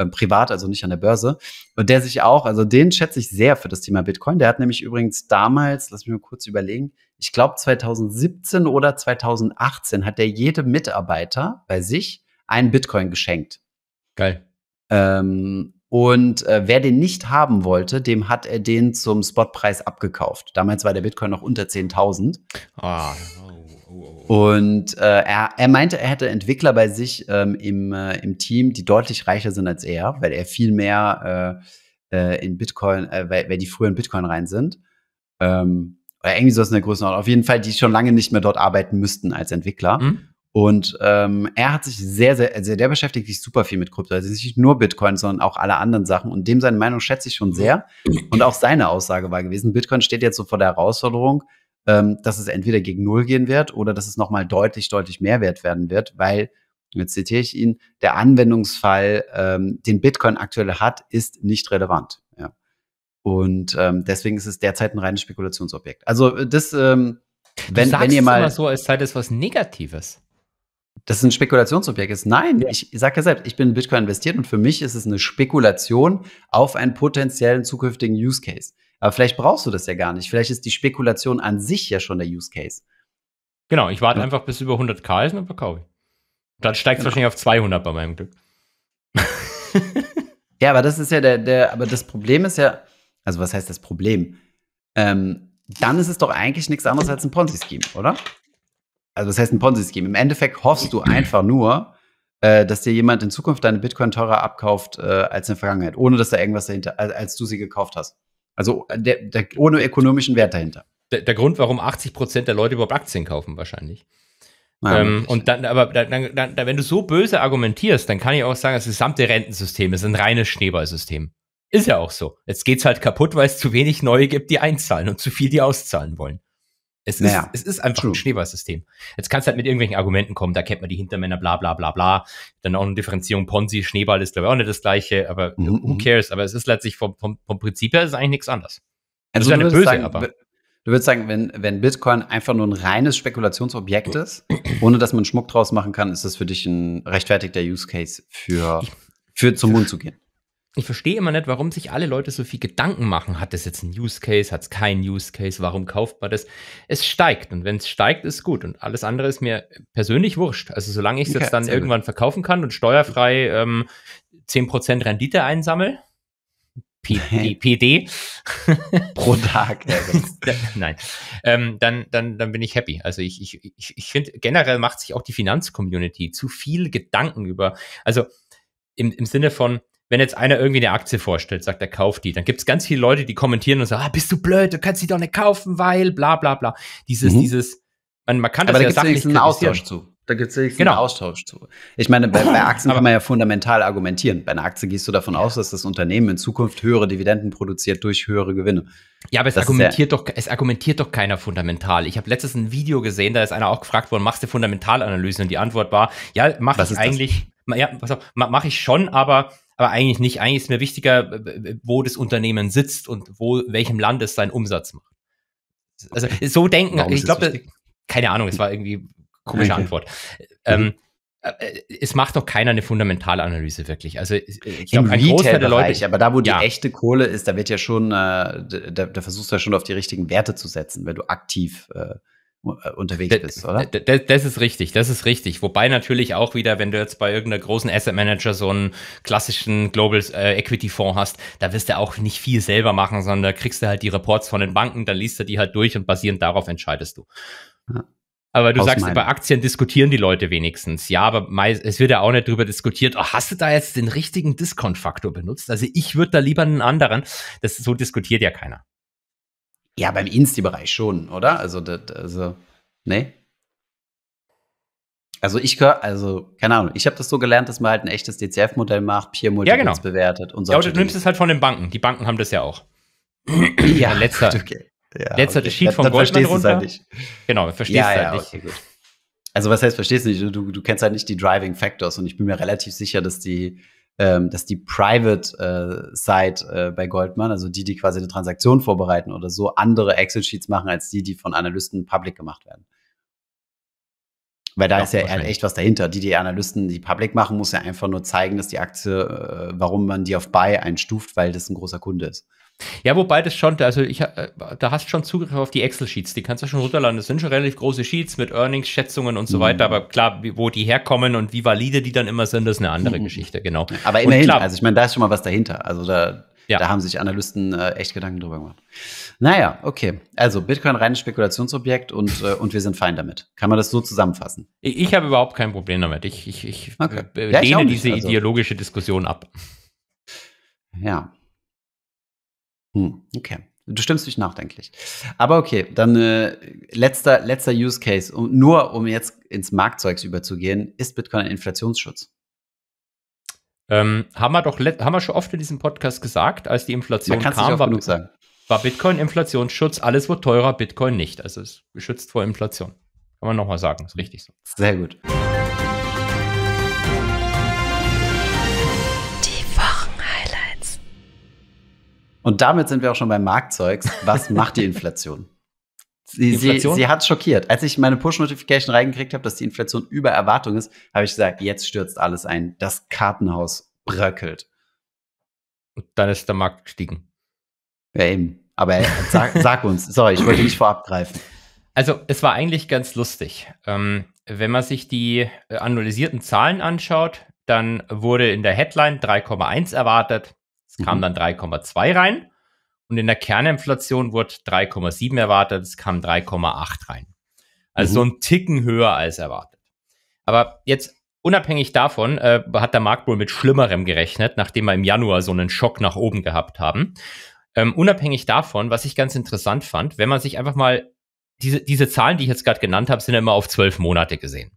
Äh, privat, also nicht an der Börse. Und der sich auch, also den schätze ich sehr für das Thema Bitcoin. Der hat nämlich übrigens damals, lass mich mal kurz überlegen, ich glaube 2017 oder 2018 hat der jedem Mitarbeiter bei sich einen Bitcoin geschenkt. Geil. Ähm, und äh, wer den nicht haben wollte, dem hat er den zum Spotpreis abgekauft. Damals war der Bitcoin noch unter 10.000. Ah, oh, und äh, er, er meinte, er hätte Entwickler bei sich ähm, im, äh, im Team, die deutlich reicher sind als er, weil er viel mehr äh, äh in Bitcoin, äh, weil, weil die früher in Bitcoin rein sind. Ähm, oder irgendwie so ist eine Größenordnung. Auf jeden Fall, die schon lange nicht mehr dort arbeiten müssten als Entwickler. Mhm. Und ähm, er hat sich sehr, sehr, also der beschäftigt sich super viel mit Krypto. Also nicht nur Bitcoin, sondern auch alle anderen Sachen. Und dem seine Meinung schätze ich schon sehr. Mhm. Und auch seine Aussage war gewesen, Bitcoin steht jetzt so vor der Herausforderung, ähm, dass es entweder gegen Null gehen wird oder dass es nochmal deutlich, deutlich mehr wert werden wird, weil, jetzt zitiere ich ihn, der Anwendungsfall, ähm, den Bitcoin aktuell hat, ist nicht relevant. Ja. Und ähm, deswegen ist es derzeit ein reines Spekulationsobjekt. Also äh, das, ähm, wenn, wenn ihr mal. Es immer so, als sei das was Negatives. Das ist ein Spekulationsobjekt ist. Nein, ja. ich sage ja selbst, ich bin in Bitcoin investiert und für mich ist es eine Spekulation auf einen potenziellen zukünftigen Use Case. Aber vielleicht brauchst du das ja gar nicht. Vielleicht ist die Spekulation an sich ja schon der Use Case. Genau, ich warte ja. einfach bis über 100k ist und verkaufe Dann steigt es genau. wahrscheinlich auf 200 bei meinem Glück. ja, aber das ist ja der, der, aber das Problem ist ja, also was heißt das Problem? Ähm, dann ist es doch eigentlich nichts anderes als ein Ponzi-Scheme, oder? Also was heißt ein Ponzi-Scheme? Im Endeffekt hoffst du einfach nur, äh, dass dir jemand in Zukunft deine Bitcoin teurer abkauft äh, als in der Vergangenheit, ohne dass da irgendwas dahinter, als, als du sie gekauft hast. Also äh, der, der, ohne ökonomischen Wert dahinter. Der, der Grund, warum 80 Prozent der Leute überhaupt Aktien kaufen, wahrscheinlich. Ähm, ja, ähm, und dann, aber dann, dann, wenn du so böse argumentierst, dann kann ich auch sagen, das gesamte Rentensystem ist ein reines Schneeballsystem. Ist ja auch so. Jetzt geht's halt kaputt, weil es zu wenig neue gibt, die einzahlen und zu viel, die auszahlen wollen. Es, naja, ist, es ist einfach true. ein Schneeballsystem. Jetzt kannst du halt mit irgendwelchen Argumenten kommen, da kennt man die Hintermänner, bla bla bla bla. Dann auch eine Differenzierung Ponzi, Schneeball ist, glaube ich, auch nicht das gleiche, aber mm -mm. who mhm. cares? Aber es ist letztlich vom, vom, vom Prinzip her ist eigentlich nichts anderes. Also das ist ja eine böse, sagen, aber. Du würdest sagen, wenn, wenn Bitcoin einfach nur ein reines Spekulationsobjekt ist, ohne dass man Schmuck draus machen kann, ist das für dich ein rechtfertigter Use Case für, für zum Mund zu gehen ich verstehe immer nicht, warum sich alle Leute so viel Gedanken machen. Hat das jetzt einen Use Case? Hat es keinen Use Case? Warum kauft man das? Es steigt und wenn es steigt, ist gut und alles andere ist mir persönlich wurscht. Also solange ich es okay, jetzt dann irgendwann verkaufen kann und steuerfrei ähm, 10% Rendite einsammle, P PD pro Tag. Nein, ähm, dann, dann, dann bin ich happy. Also ich, ich, ich, ich finde, generell macht sich auch die Finanzcommunity zu viel Gedanken über, also im, im Sinne von, wenn jetzt einer irgendwie eine Aktie vorstellt, sagt, er kauft die, dann gibt es ganz viele Leute, die kommentieren und sagen, ah, bist du blöd, du kannst die doch nicht kaufen, weil bla bla bla. Dieses, mhm. dieses, man, man kann das Aber ja da ja gibt's einen Austausch zu. Da gibt es wenigstens genau. einen Austausch zu. Ich meine, bei, bei Aktien kann man ja fundamental argumentieren. Bei einer Aktie gehst du davon aus, dass das Unternehmen in Zukunft höhere Dividenden produziert durch höhere Gewinne. Ja, aber es, argumentiert, ja doch, es argumentiert doch keiner fundamental. Ich habe letztens ein Video gesehen, da ist einer auch gefragt worden, machst du Fundamentalanalysen? Und die Antwort war, ja, mache ich eigentlich, ja, mache ich schon, aber aber eigentlich nicht. Eigentlich ist mir wichtiger, wo das Unternehmen sitzt und wo, welchem Land es seinen Umsatz macht. Also so denken, Warum ich glaube, keine Ahnung, es war irgendwie komische okay. Antwort. Mhm. Ähm, äh, es macht doch keiner eine Fundamentalanalyse wirklich. Also ich glaube, ein Großteil der Leute, aber da wo die ja. echte Kohle ist, da wird ja schon, äh, da, da, versuchst du ja schon auf die richtigen Werte zu setzen, wenn du aktiv äh, äh, unterwegs bist, oder? Das, das, ist richtig, das ist richtig. Wobei natürlich auch wieder, wenn du jetzt bei irgendeiner großen Asset Manager so einen klassischen Global äh, Equity Fonds hast, da wirst du auch nicht viel selber machen, sondern da kriegst du halt die Reports von den Banken, dann liest du die halt durch und basierend darauf entscheidest du. Ja. Aber du sagst, bei Aktien diskutieren die Leute wenigstens. Ja, aber es wird ja auch nicht drüber diskutiert, oh, hast du da jetzt den richtigen Discount-Faktor benutzt? Also ich würde da lieber einen anderen. Das so diskutiert ja keiner. Ja, beim Insti-Bereich schon, oder? Also, das, also, nee. Also ich also, keine Ahnung, ich habe das so gelernt, dass man halt ein echtes DCF-Modell macht, peer modell ja, genau. bewertet und so. Ja, oder du nimmst es halt von den Banken. Die Banken haben das ja auch. ja, letzter, okay. ja, letzter okay. Sheet von dann Goldman halt runter. Halt nicht. Genau, verstehst ja, halt ja, halt okay, nicht. Also was heißt, verstehst du nicht? Du, du, kennst halt nicht die Driving Factors und ich bin mir relativ sicher, dass die, ähm, dass die Private äh, Side äh, bei Goldman, also die, die quasi eine Transaktion vorbereiten oder so, andere Excel Sheets machen als die, die von Analysten public gemacht werden. Weil da Doch, ist ja halt echt was dahinter. Die, die Analysten, die public machen, muss ja einfach nur zeigen, dass die Aktie, äh, warum man die auf Buy einstuft, weil das ein großer Kunde ist. Ja, wobei das schon, also ich, äh, da hast schon Zugriff auf die Excel-Sheets, die kannst du schon runterladen. Das sind schon relativ große Sheets mit Earnings, Schätzungen und so mhm. weiter, aber klar, wo die herkommen und wie valide die dann immer sind, das ist eine andere mhm. Geschichte, genau. Aber immerhin, klar, also ich meine, da ist schon mal was dahinter. Also da, ja. da haben sich Analysten äh, echt Gedanken drüber gemacht. Naja, okay. Also Bitcoin reines Spekulationsobjekt und, äh, und wir sind fein damit. Kann man das so zusammenfassen? Ich, ich habe überhaupt kein Problem damit. Ich, ich, ich okay. äh, ja, lehne diese also. ideologische Diskussion ab. Ja, hm, okay. Du stimmst mich nachdenklich. Aber okay, dann äh, letzter, letzter Use Case, um, nur um jetzt ins Marktzeugs überzugehen, ist Bitcoin ein Inflationsschutz? Ähm, haben, wir doch haben wir schon oft in diesem Podcast gesagt, als die Inflation kam, war, genug sagen. war Bitcoin Inflationsschutz, alles wird teurer, Bitcoin nicht. Also es ist geschützt vor Inflation. Kann man nochmal sagen, ist richtig so. Sehr gut. Und damit sind wir auch schon beim Marktzeugs. Was macht die Inflation? Sie, sie, sie hat schockiert. Als ich meine Push-Notification reingekriegt habe, dass die Inflation über Erwartung ist, habe ich gesagt, jetzt stürzt alles ein. Das Kartenhaus bröckelt. Und dann ist der Markt gestiegen. Ja, eben. Aber ey, sag, sag, uns, sorry, ich wollte nicht vorab greifen. Also, es war eigentlich ganz lustig. Ähm, wenn man sich die äh, analysierten Zahlen anschaut, dann wurde in der Headline 3,1 erwartet. Es mhm. kam dann 3,2 rein und in der Kerninflation wurde 3,7 erwartet, es kam 3,8 rein. Also mhm. so ein Ticken höher als erwartet. Aber jetzt unabhängig davon äh, hat der Markt wohl mit Schlimmerem gerechnet, nachdem wir im Januar so einen Schock nach oben gehabt haben. Ähm, unabhängig davon, was ich ganz interessant fand, wenn man sich einfach mal diese, diese Zahlen, die ich jetzt gerade genannt habe, sind immer auf zwölf Monate gesehen.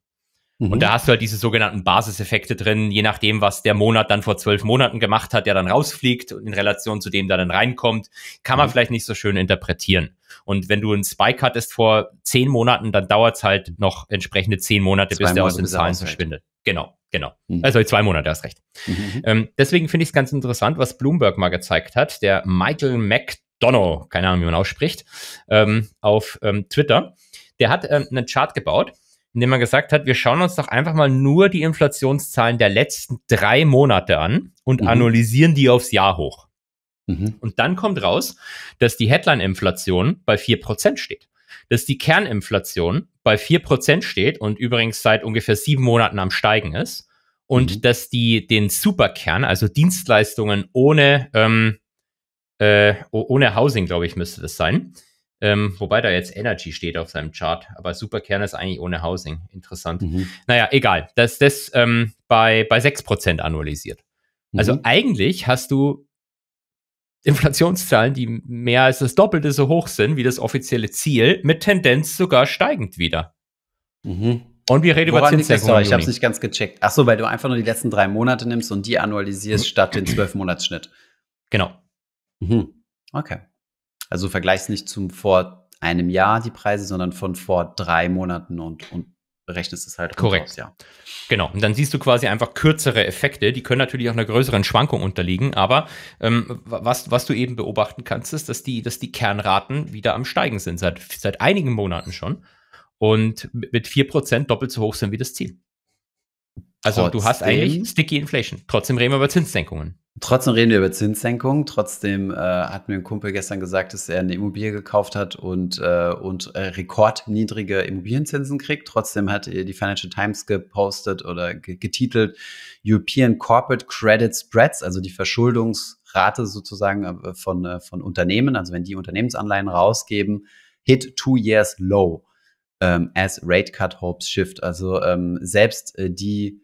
Mhm. Und da hast du halt diese sogenannten Basiseffekte drin, je nachdem, was der Monat dann vor zwölf Monaten gemacht hat, der dann rausfliegt und in Relation zu dem, der dann reinkommt, kann man mhm. vielleicht nicht so schön interpretieren. Und wenn du einen Spike hattest vor zehn Monaten, dann dauert es halt noch entsprechende zehn Monate, Zwei bis der Monate aus den Zahlen verschwindet. Genau, genau. Mhm. Also zwei Monate, hast recht. Mhm. Ähm, deswegen finde ich es ganz interessant, was Bloomberg mal gezeigt hat. Der Michael McDonough, keine Ahnung, wie man ausspricht, ähm, auf ähm, Twitter der hat ähm, einen Chart gebaut indem man gesagt hat, wir schauen uns doch einfach mal nur die Inflationszahlen der letzten drei Monate an und mhm. analysieren die aufs Jahr hoch. Mhm. Und dann kommt raus, dass die Headline-Inflation bei vier Prozent steht, dass die Kerninflation bei vier Prozent steht und übrigens seit ungefähr sieben Monaten am Steigen ist und mhm. dass die den Superkern, also Dienstleistungen ohne, ähm, äh, ohne Housing, glaube ich, müsste das sein, ähm, wobei da jetzt Energy steht auf seinem Chart, aber Superkern ist eigentlich ohne Housing. Interessant. Mhm. Naja, egal. Das das ähm, bei, bei 6% annualisiert. Also mhm. Also eigentlich hast du Inflationszahlen, die mehr als das Doppelte so hoch sind wie das offizielle Ziel, mit Tendenz sogar steigend wieder. Mhm. Und wir reden Woran über Zinssenkung. Ich habe es nicht ganz gecheckt. Ach so, weil du einfach nur die letzten drei Monate nimmst und die annualisierst mhm. statt den zwölf Monatsschnitt. Genau. Mhm. Okay. Also vergleichst nicht zum vor einem Jahr die Preise, sondern von vor drei Monaten und, und berechnest es halt. Korrekt. Raus, ja. Genau. Und dann siehst du quasi einfach kürzere Effekte. Die können natürlich auch einer größeren Schwankung unterliegen. Aber ähm, was, was du eben beobachten kannst, ist, dass die, dass die Kernraten wieder am Steigen sind. Seit, seit einigen Monaten schon. Und mit 4% doppelt so hoch sind wie das Ziel. Also trotzdem, du hast eigentlich sticky Inflation. Trotzdem reden wir über Zinssenkungen. Trotzdem reden wir über Zinssenkungen. Trotzdem äh, hat mir ein Kumpel gestern gesagt, dass er eine Immobilie gekauft hat und, äh, und äh, rekordniedrige Immobilienzinsen kriegt. Trotzdem hat die Financial Times gepostet oder getitelt European Corporate Credit Spreads, also die Verschuldungsrate sozusagen äh, von, äh, von Unternehmen, also wenn die Unternehmensanleihen rausgeben, hit two years low ähm, as rate cut hopes shift. Also ähm, selbst äh, die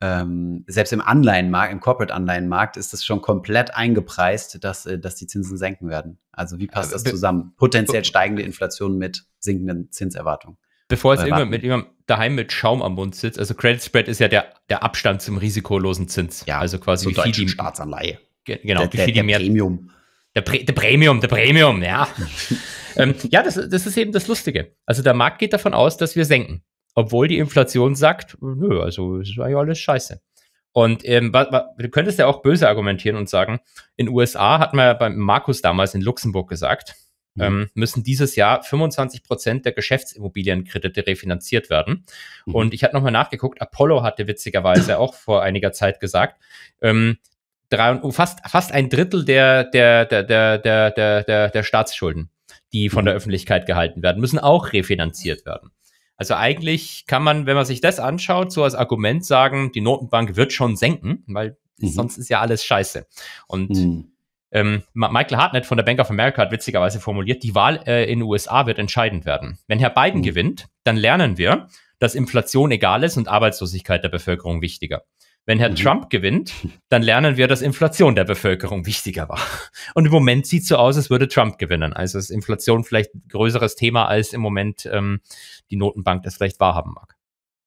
ähm, selbst im Anleihenmarkt, im Corporate-Anleihenmarkt ist das schon komplett eingepreist, dass, äh, dass die Zinsen senken werden. Also wie passt äh, das zusammen? Potenziell steigende Inflation mit sinkenden Zinserwartungen. Bevor es äh, irgendwann mit jemandem daheim mit Schaum am Mund sitzt, also Credit Spread ist ja der, der Abstand zum risikolosen Zins. Ja, also quasi wie viel die Staatsanleihe. Genau, der, wie viel der, der die mehr. Premium. Der, Pre der Premium, der Premium, ja. ähm, ja, das, das ist eben das Lustige. Also der Markt geht davon aus, dass wir senken obwohl die Inflation sagt, nö, also ist ja alles scheiße. Und ähm, du könntest ja auch böse argumentieren und sagen, in USA hat man ja beim Markus damals in Luxemburg gesagt, mhm. ähm, müssen dieses Jahr 25 Prozent der Geschäftsimmobilienkredite refinanziert werden. Mhm. Und ich habe nochmal nachgeguckt, Apollo hatte witzigerweise auch vor einiger Zeit gesagt, ähm, drei, oh, fast, fast ein Drittel der, der, der, der, der, der, der Staatsschulden, die von mhm. der Öffentlichkeit gehalten werden, müssen auch refinanziert werden. Also eigentlich kann man, wenn man sich das anschaut, so als Argument sagen, die Notenbank wird schon senken, weil mhm. sonst ist ja alles scheiße. Und mhm. ähm, Michael Hartnett von der Bank of America hat witzigerweise formuliert, die Wahl äh, in den USA wird entscheidend werden. Wenn Herr Biden mhm. gewinnt, dann lernen wir, dass Inflation egal ist und Arbeitslosigkeit der Bevölkerung wichtiger. Wenn Herr mhm. Trump gewinnt, dann lernen wir, dass Inflation der Bevölkerung wichtiger war. Und im Moment sieht es so aus, als würde Trump gewinnen. Also ist Inflation vielleicht ein größeres Thema als im Moment ähm, die Notenbank das vielleicht wahrhaben mag.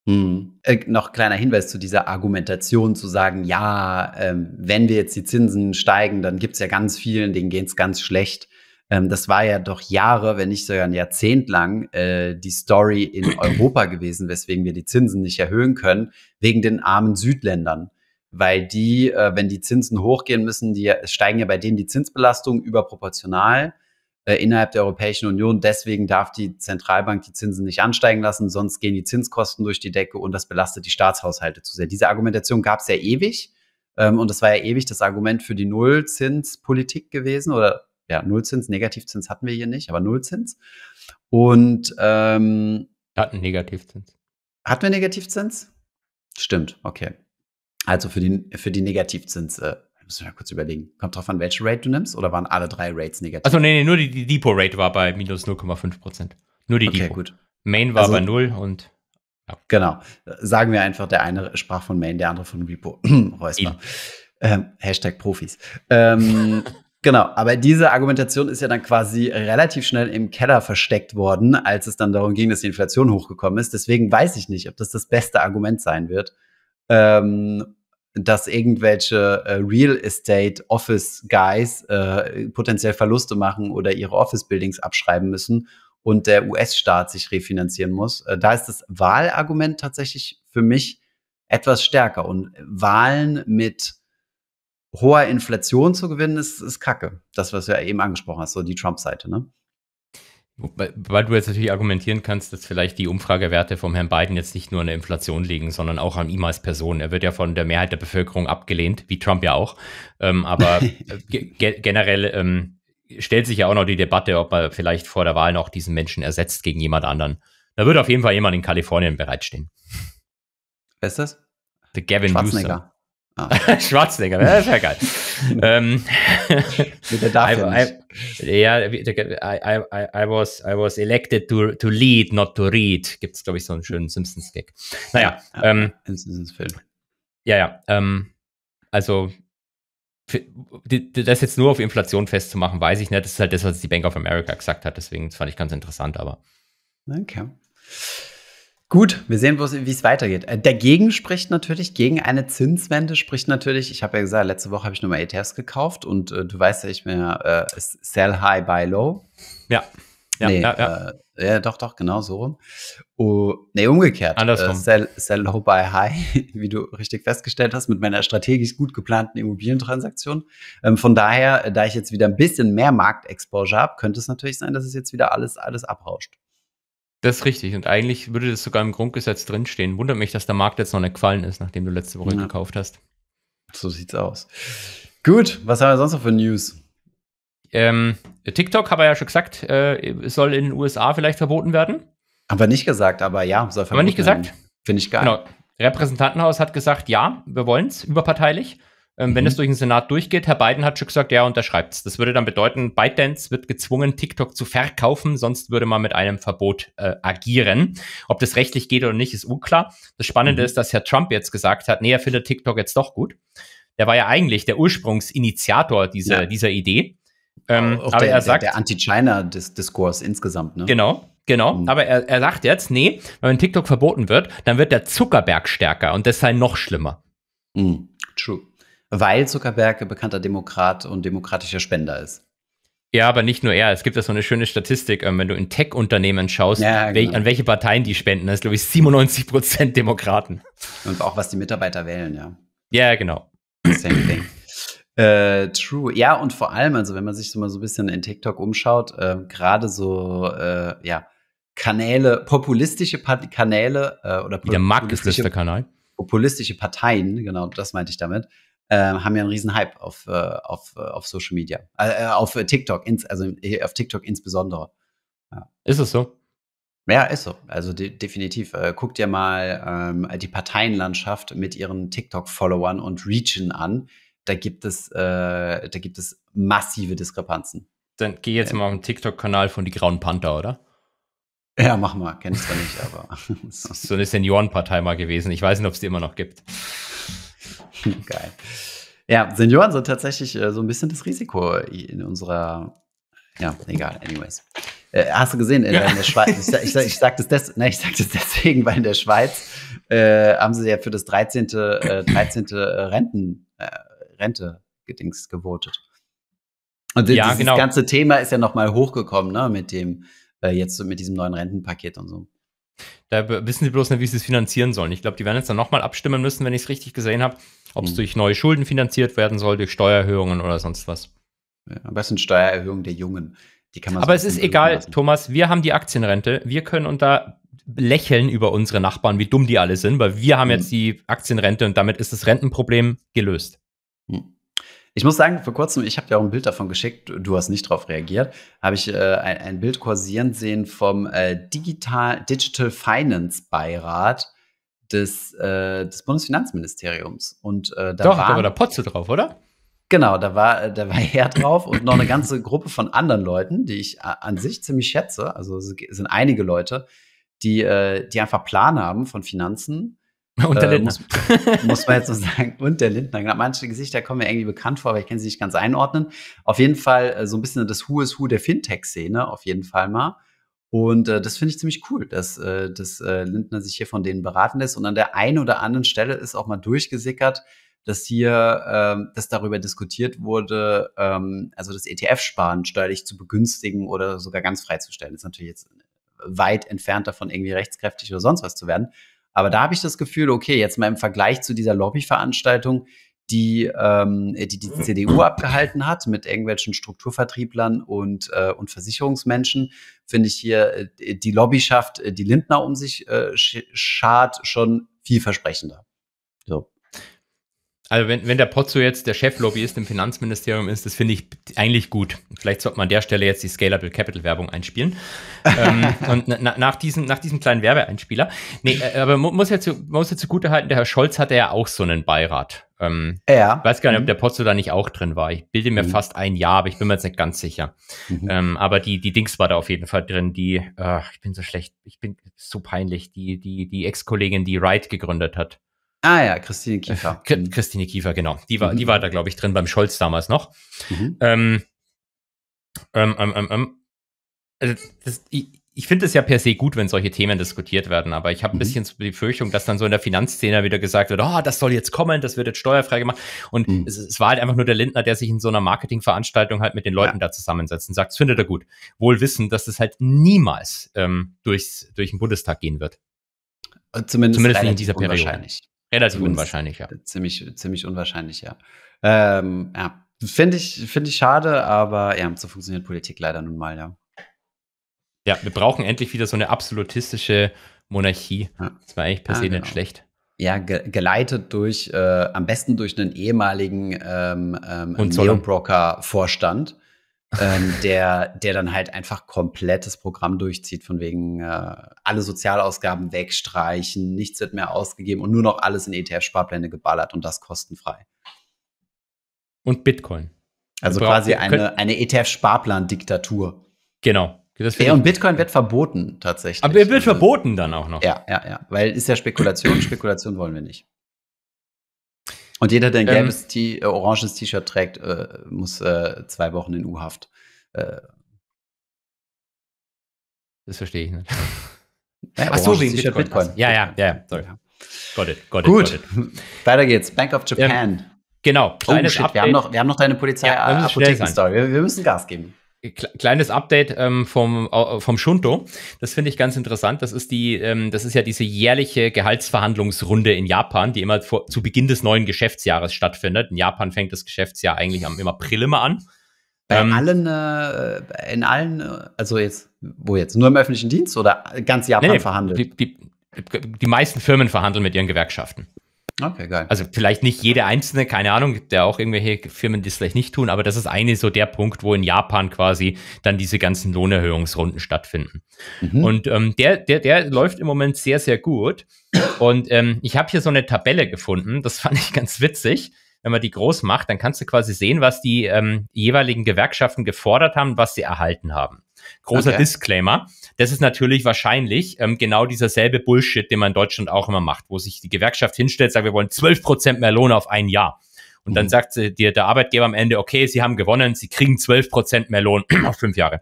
Hm. Äh, noch kleiner Hinweis zu dieser Argumentation, zu sagen, ja, ähm, wenn wir jetzt die Zinsen steigen, dann gibt es ja ganz vielen, denen geht es ganz schlecht. Ähm, das war ja doch Jahre, wenn nicht sogar ein Jahrzehnt lang, äh, die Story in Europa gewesen, weswegen wir die Zinsen nicht erhöhen können, wegen den armen Südländern. Weil die, äh, wenn die Zinsen hochgehen müssen, die steigen ja bei denen die Zinsbelastung überproportional äh, innerhalb der Europäischen Union. Deswegen darf die Zentralbank die Zinsen nicht ansteigen lassen, sonst gehen die Zinskosten durch die Decke und das belastet die Staatshaushalte zu sehr. Diese Argumentation gab es ja ewig. Ähm, und das war ja ewig das Argument für die Nullzinspolitik gewesen oder ja, Nullzins, Negativzins hatten wir hier nicht, aber Nullzins. Und ähm, wir hatten Negativzins. Hatten wir Negativzins? Stimmt, okay. Also für die, für die Negativzins, äh, Müssen wir kurz überlegen. Kommt drauf an, welche Rate du nimmst oder waren alle drei Rates negativ? Also nee, nee nur die, die Depot-Rate war bei minus 0,5%. Nur die okay, Depot. Gut. Main war also, bei 0 und ja. Genau. Sagen wir einfach, der eine sprach von Main, der andere von Repo. Räusper. Ähm, Hashtag Profis. Ähm, Genau, aber diese Argumentation ist ja dann quasi relativ schnell im Keller versteckt worden, als es dann darum ging, dass die Inflation hochgekommen ist. Deswegen weiß ich nicht, ob das das beste Argument sein wird. Ähm, dass irgendwelche äh, Real Estate Office Guys äh, potenziell Verluste machen oder ihre Office Buildings abschreiben müssen und der US-Staat sich refinanzieren muss. Äh, da ist das Wahlargument tatsächlich für mich etwas stärker und Wahlen mit hoher Inflation zu gewinnen, ist, ist Kacke. Das, was du ja eben angesprochen hast, so die Trump-Seite, ne? Weil du jetzt natürlich argumentieren kannst, dass vielleicht die Umfragewerte vom Herrn Biden jetzt nicht nur an der Inflation liegen, sondern auch an ihm als Person. Er wird ja von der Mehrheit der Bevölkerung abgelehnt, wie Trump ja auch. Ähm, aber äh, ge generell ähm, stellt sich ja auch noch die Debatte, ob er vielleicht vor der Wahl noch diesen Menschen ersetzt gegen jemand anderen. Da würde auf jeden Fall jemand in Kalifornien bereitstehen. Wer ist das? Der Gavin Schwarzenegger. Ah. Schwarzenegger, das wäre geil. ähm, der ja, I, I, was, I was elected to, to lead, not to read. Gibt es, glaube ich, so einen schönen Simpsons-Gag. Naja. Ah, ähm, Simpsons-Film. Ja, ja. Ähm, also, für, die, das jetzt nur auf Inflation festzumachen, weiß ich nicht. Das ist halt das, was die Bank of America gesagt hat. Deswegen fand ich ganz interessant, aber. Danke. Okay. Gut, wir sehen, wie es weitergeht. Äh, dagegen spricht natürlich, gegen eine Zinswende spricht natürlich, ich habe ja gesagt, letzte Woche habe ich nochmal ETFs gekauft und äh, du weißt ja, ich mir äh, Sell High, Buy Low. Ja. Ja, nee, ja, ja. Äh, ja, doch, doch, genau so rum. Oh, nee, umgekehrt. Andersrum. Äh, sell, sell low, buy high, wie du richtig festgestellt hast, mit meiner strategisch gut geplanten Immobilientransaktion. Ähm, von daher, äh, da ich jetzt wieder ein bisschen mehr Marktexposure habe, könnte es natürlich sein, dass es jetzt wieder alles, alles abrauscht. Das ist richtig. Und eigentlich würde das sogar im Grundgesetz drinstehen. Wundert mich, dass der Markt jetzt noch nicht gefallen ist, nachdem du letzte Woche ja. gekauft hast. So sieht's aus. Gut, was haben wir sonst noch für News? Ähm, TikTok, habe ich ja schon gesagt, äh, soll in den USA vielleicht verboten werden. Haben wir nicht gesagt, aber ja, soll verboten werden. Haben wir nicht gesagt? Finde ich geil. Genau. Repräsentantenhaus hat gesagt, ja, wir wollen es, überparteilich. Ähm, mhm. Wenn es durch den Senat durchgeht, Herr Biden hat schon gesagt, ja, unterschreibt es. Das würde dann bedeuten, ByteDance wird gezwungen, TikTok zu verkaufen, sonst würde man mit einem Verbot äh, agieren. Ob das rechtlich geht oder nicht, ist unklar. Das Spannende mhm. ist, dass Herr Trump jetzt gesagt hat, nee, er findet TikTok jetzt doch gut. Der war ja eigentlich der Ursprungsinitiator dieser, ja. dieser Idee. Ähm, aber der, er sagt. Der, Anti-China-Diskurs insgesamt, ne? Genau. Genau, mhm. aber er, er sagt jetzt, nee, wenn TikTok verboten wird, dann wird der Zuckerberg stärker und das sei noch schlimmer. Mhm. True weil Zuckerberg bekannter Demokrat und demokratischer Spender ist. Ja, aber nicht nur er. Es gibt ja so eine schöne Statistik, ähm, wenn du in Tech-Unternehmen schaust, ja, genau. an welche Parteien die spenden. Das ist, glaube ich, 97 Prozent Demokraten. Und auch, was die Mitarbeiter wählen, ja. Ja, genau. Same thing. Äh, true. Ja, und vor allem, also wenn man sich so mal so ein bisschen in TikTok umschaut, äh, gerade so, äh, ja, Kanäle, populistische Pat Kanäle äh, oder Wie der populistische, Markt ist der Kanal. populistische Parteien, genau, das meinte ich damit, ähm, haben ja einen riesen Hype auf, äh, auf, äh, auf Social Media, äh, äh auf TikTok, ins, also auf TikTok insbesondere. Ja. Ist es so? Ja, ist so. Also de definitiv. Äh, guck dir mal ähm, die Parteienlandschaft mit ihren TikTok-Followern und Region an. Da gibt es, äh, da gibt es massive Diskrepanzen. Dann geh jetzt ja. mal auf den TikTok-Kanal von die Grauen Panther, oder? Ja, mach mal. Kennst du nicht, aber. so eine Seniorenpartei mal gewesen. Ich weiß nicht, ob es die immer noch gibt. Geil. Ja, Senioren sind tatsächlich äh, so ein bisschen das Risiko in unserer. Ja, egal, anyways. Äh, hast du gesehen, in, ja. in der Schweiz, ich, ich, ich sage das, des, nein, ich sag das deswegen, weil in der Schweiz äh, haben sie ja für das 13. Äh, 13. Äh, Renten, äh, Rente gedings gewotet. Und ja, dieses genau. ganze Thema ist ja nochmal hochgekommen, ne, mit dem, äh, jetzt mit diesem neuen Rentenpaket und so. Da wissen sie bloß nicht, wie sie es finanzieren sollen. Ich glaube, die werden jetzt dann nochmal abstimmen müssen, wenn ich es richtig gesehen habe, ob es mhm. durch neue Schulden finanziert werden soll, durch Steuererhöhungen oder sonst was. Ja, am besten Steuererhöhungen der Jungen. Die kann man Aber so es ist egal, lassen. Thomas, wir haben die Aktienrente. Wir können unter lächeln über unsere Nachbarn, wie dumm die alle sind, weil wir haben mhm. jetzt die Aktienrente und damit ist das Rentenproblem gelöst. Mhm. Ich muss sagen, vor kurzem, ich habe dir auch ein Bild davon geschickt, du hast nicht darauf reagiert, habe ich äh, ein, ein, Bild kursieren sehen vom äh, Digital, Digital Finance Beirat des, äh, des Bundesfinanzministeriums. Und, äh, da Doch, waren, da war der Potze drauf, oder? Genau, da war, äh, da war Herr drauf und noch eine ganze Gruppe von anderen Leuten, die ich äh, an sich ziemlich schätze. Also es sind einige Leute, die, die einfach Plan haben von Finanzen Und der äh, Lindner. Äh, muss, muss, man jetzt so sagen. Und der Lindner. Genau. Manche Gesichter kommen mir irgendwie bekannt vor, aber ich kann sie nicht ganz einordnen. Auf jeden Fall äh, so ein bisschen das Who is Who der Fintech-Szene, auf jeden Fall mal. Und äh, das finde ich ziemlich cool, dass, äh, dass äh, Lindner sich hier von denen beraten lässt. Und an der einen oder anderen Stelle ist auch mal durchgesickert, dass hier, ähm, dass darüber diskutiert wurde, ähm, also das ETF-Sparen steuerlich zu begünstigen oder sogar ganz freizustellen. ist natürlich jetzt weit entfernt davon, irgendwie rechtskräftig oder sonst was zu werden. Aber da habe ich das Gefühl, okay, jetzt mal im Vergleich zu dieser Lobbyveranstaltung, die ähm, die, die CDU abgehalten hat mit irgendwelchen Strukturvertrieblern und, äh, und Versicherungsmenschen, finde ich hier äh, die Lobbyschaft, äh, die Lindner um sich äh, schart, schon vielversprechender. So. Also wenn, wenn der Pozzo jetzt der Cheflobbyist im Finanzministerium ist, das finde ich eigentlich gut. Vielleicht sollte man an der Stelle jetzt die Scalable Capital Werbung einspielen. ähm, und na, nach, diesem, nach diesem kleinen Werbeeinspieler. Nee, äh, aber mu muss jetzt, muss jetzt zugute halten, der Herr Scholz hatte ja auch so einen Beirat. Ähm, ja. weiß gar nicht, ob mhm. der Pozzo da nicht auch drin war. Ich bilde mir mhm. fast ein Jahr, aber ich bin mir jetzt nicht ganz sicher. Mhm. Ähm, aber die, die Dings war da auf jeden Fall drin, die, ach, äh, ich bin so schlecht, ich bin so peinlich, die, die, die Ex-Kollegin, die Wright gegründet hat. Ah ja, Christine Kiefer. Äh, mhm. Christine Kiefer, genau. Die war, mhm. die war da, glaube ich, drin beim Scholz damals noch. Mhm. Ähm, ähm, ähm, ähm, ähm also das, ich, ich finde es ja per se gut, wenn solche Themen diskutiert werden, aber ich habe ein mhm. bisschen die Befürchtung, dass dann so in der Finanzszene wieder gesagt wird, oh, das soll jetzt kommen, das wird jetzt steuerfrei gemacht. Und mhm. es, es, war halt einfach nur der Lindner, der sich in so einer Marketingveranstaltung halt mit den Leuten ja. da zusammensetzt und sagt, das findet er gut. Wohl wissen, dass das halt niemals ähm, durchs, durch den Bundestag gehen wird. Äh, zumindest, Zumindest nicht in dieser Periode. Relativ Zumindest unwahrscheinlich, ja. Ziemlich, ziemlich unwahrscheinlich, ja. Ähm, ja, finde ich, find ich schade, aber ja, so funktioniert Politik leider nun mal, ja. Ja, wir brauchen endlich wieder so eine absolutistische Monarchie. Ja. Das war eigentlich per se genau. nicht schlecht. Ja, ge geleitet durch, äh, am besten durch einen ehemaligen ähm, ähm, Neobroker-Vorstand ähm, der, der dann halt einfach komplettes Programm durchzieht, von wegen äh, alle Sozialausgaben wegstreichen, nichts wird mehr ausgegeben und nur noch alles in ETF-Sparpläne geballert und das kostenfrei. Und Bitcoin. Also brauchen, quasi eine, eine ETF-Sparplan-Diktatur. Genau. ja, und Bitcoin wird verboten tatsächlich. Aber er wird also, verboten dann auch noch. Ja, ja, ja. Weil ist ja Spekulation, Spekulation wollen wir nicht. Und jeder, der ein ähm. gelbes, ähm, T, äh, oranges T-Shirt trägt, äh, muss äh, zwei Wochen in U-Haft. Äh. das verstehe ich nicht. Naja, Ach so, wegen Bitcoin. Bitcoin. Ja, ja, ja, sorry. Got it, got it, Gut, got it. weiter geht's. Bank of ähm, Japan. Ähm, genau. Oh, shit, wir haben, noch, wir haben noch deine Polizei-Apotheken-Story. Ja, wir, wir müssen Gas geben. Kleines Update ähm, vom, vom Shunto. Das finde ich ganz interessant. Das ist die, ähm, das ist ja diese jährliche Gehaltsverhandlungsrunde in Japan, die immer vor, zu Beginn des neuen Geschäftsjahres stattfindet. In Japan fängt das Geschäftsjahr eigentlich am, im April immer an. Bei ähm, allen, äh, in allen, also jetzt, wo jetzt? Nur im öffentlichen Dienst oder ganz Japan nee, verhandelt? Die, die, die meisten Firmen verhandeln mit ihren Gewerkschaften. Okay, geil. Also vielleicht nicht jede einzelne, keine Ahnung, gibt ja auch irgendwelche Firmen, die es vielleicht nicht tun, aber das ist eine so der Punkt, wo in Japan quasi dann diese ganzen Lohnerhöhungsrunden stattfinden. Mhm. Und ähm, der, der, der läuft im Moment sehr, sehr gut. Und ähm, ich habe hier so eine Tabelle gefunden, das fand ich ganz witzig wenn man die groß macht, dann kannst du quasi sehen, was die ähm, jeweiligen Gewerkschaften gefordert haben, was sie erhalten haben. Großer okay. Disclaimer. Das ist natürlich wahrscheinlich ähm, genau dieser selbe Bullshit, den man in Deutschland auch immer macht, wo sich die Gewerkschaft hinstellt, sagt, wir wollen 12 Prozent mehr Lohn auf ein Jahr. Und dann mhm. sagt dir der Arbeitgeber am Ende, okay, sie haben gewonnen, sie kriegen zwölf Prozent mehr Lohn auf fünf Jahre.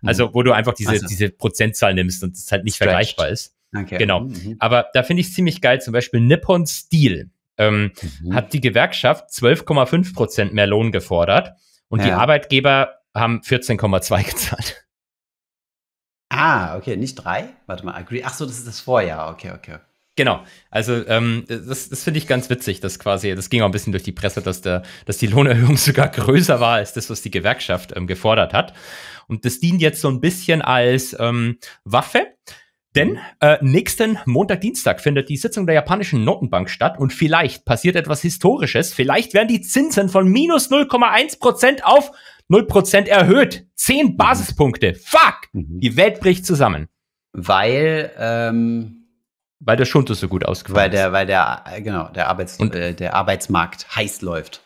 Mhm. Also, wo du einfach diese, also. diese Prozentzahl nimmst und es halt nicht Stretched. vergleichbar ist. Okay. Genau. Mhm. Aber da finde ich es ziemlich geil, zum Beispiel Nippon Steel ähm, mhm. hat die Gewerkschaft 12,5 Prozent mehr Lohn gefordert und ja. die Arbeitgeber haben 14,2 gezahlt. Ah, okay, nicht drei? Warte mal, Agree. Ach so, das ist das Vorjahr. Okay, okay. Genau, also ähm, das, das finde ich ganz witzig, dass quasi, das ging auch ein bisschen durch die Presse, dass, der, dass die Lohnerhöhung sogar größer war als das, was die Gewerkschaft ähm, gefordert hat. Und das dient jetzt so ein bisschen als ähm, Waffe, denn äh, nächsten Montag, Dienstag findet die Sitzung der japanischen Notenbank statt und vielleicht passiert etwas Historisches, vielleicht werden die Zinsen von minus 0,1 Prozent auf 0% erhöht. 10 mhm. Basispunkte. Fuck! Mhm. Die Welt bricht zusammen. Weil, ähm, weil der Schundus so gut ausgefallen weil der, Weil der, genau, der, Arbeits Und, äh, der Arbeitsmarkt heiß läuft.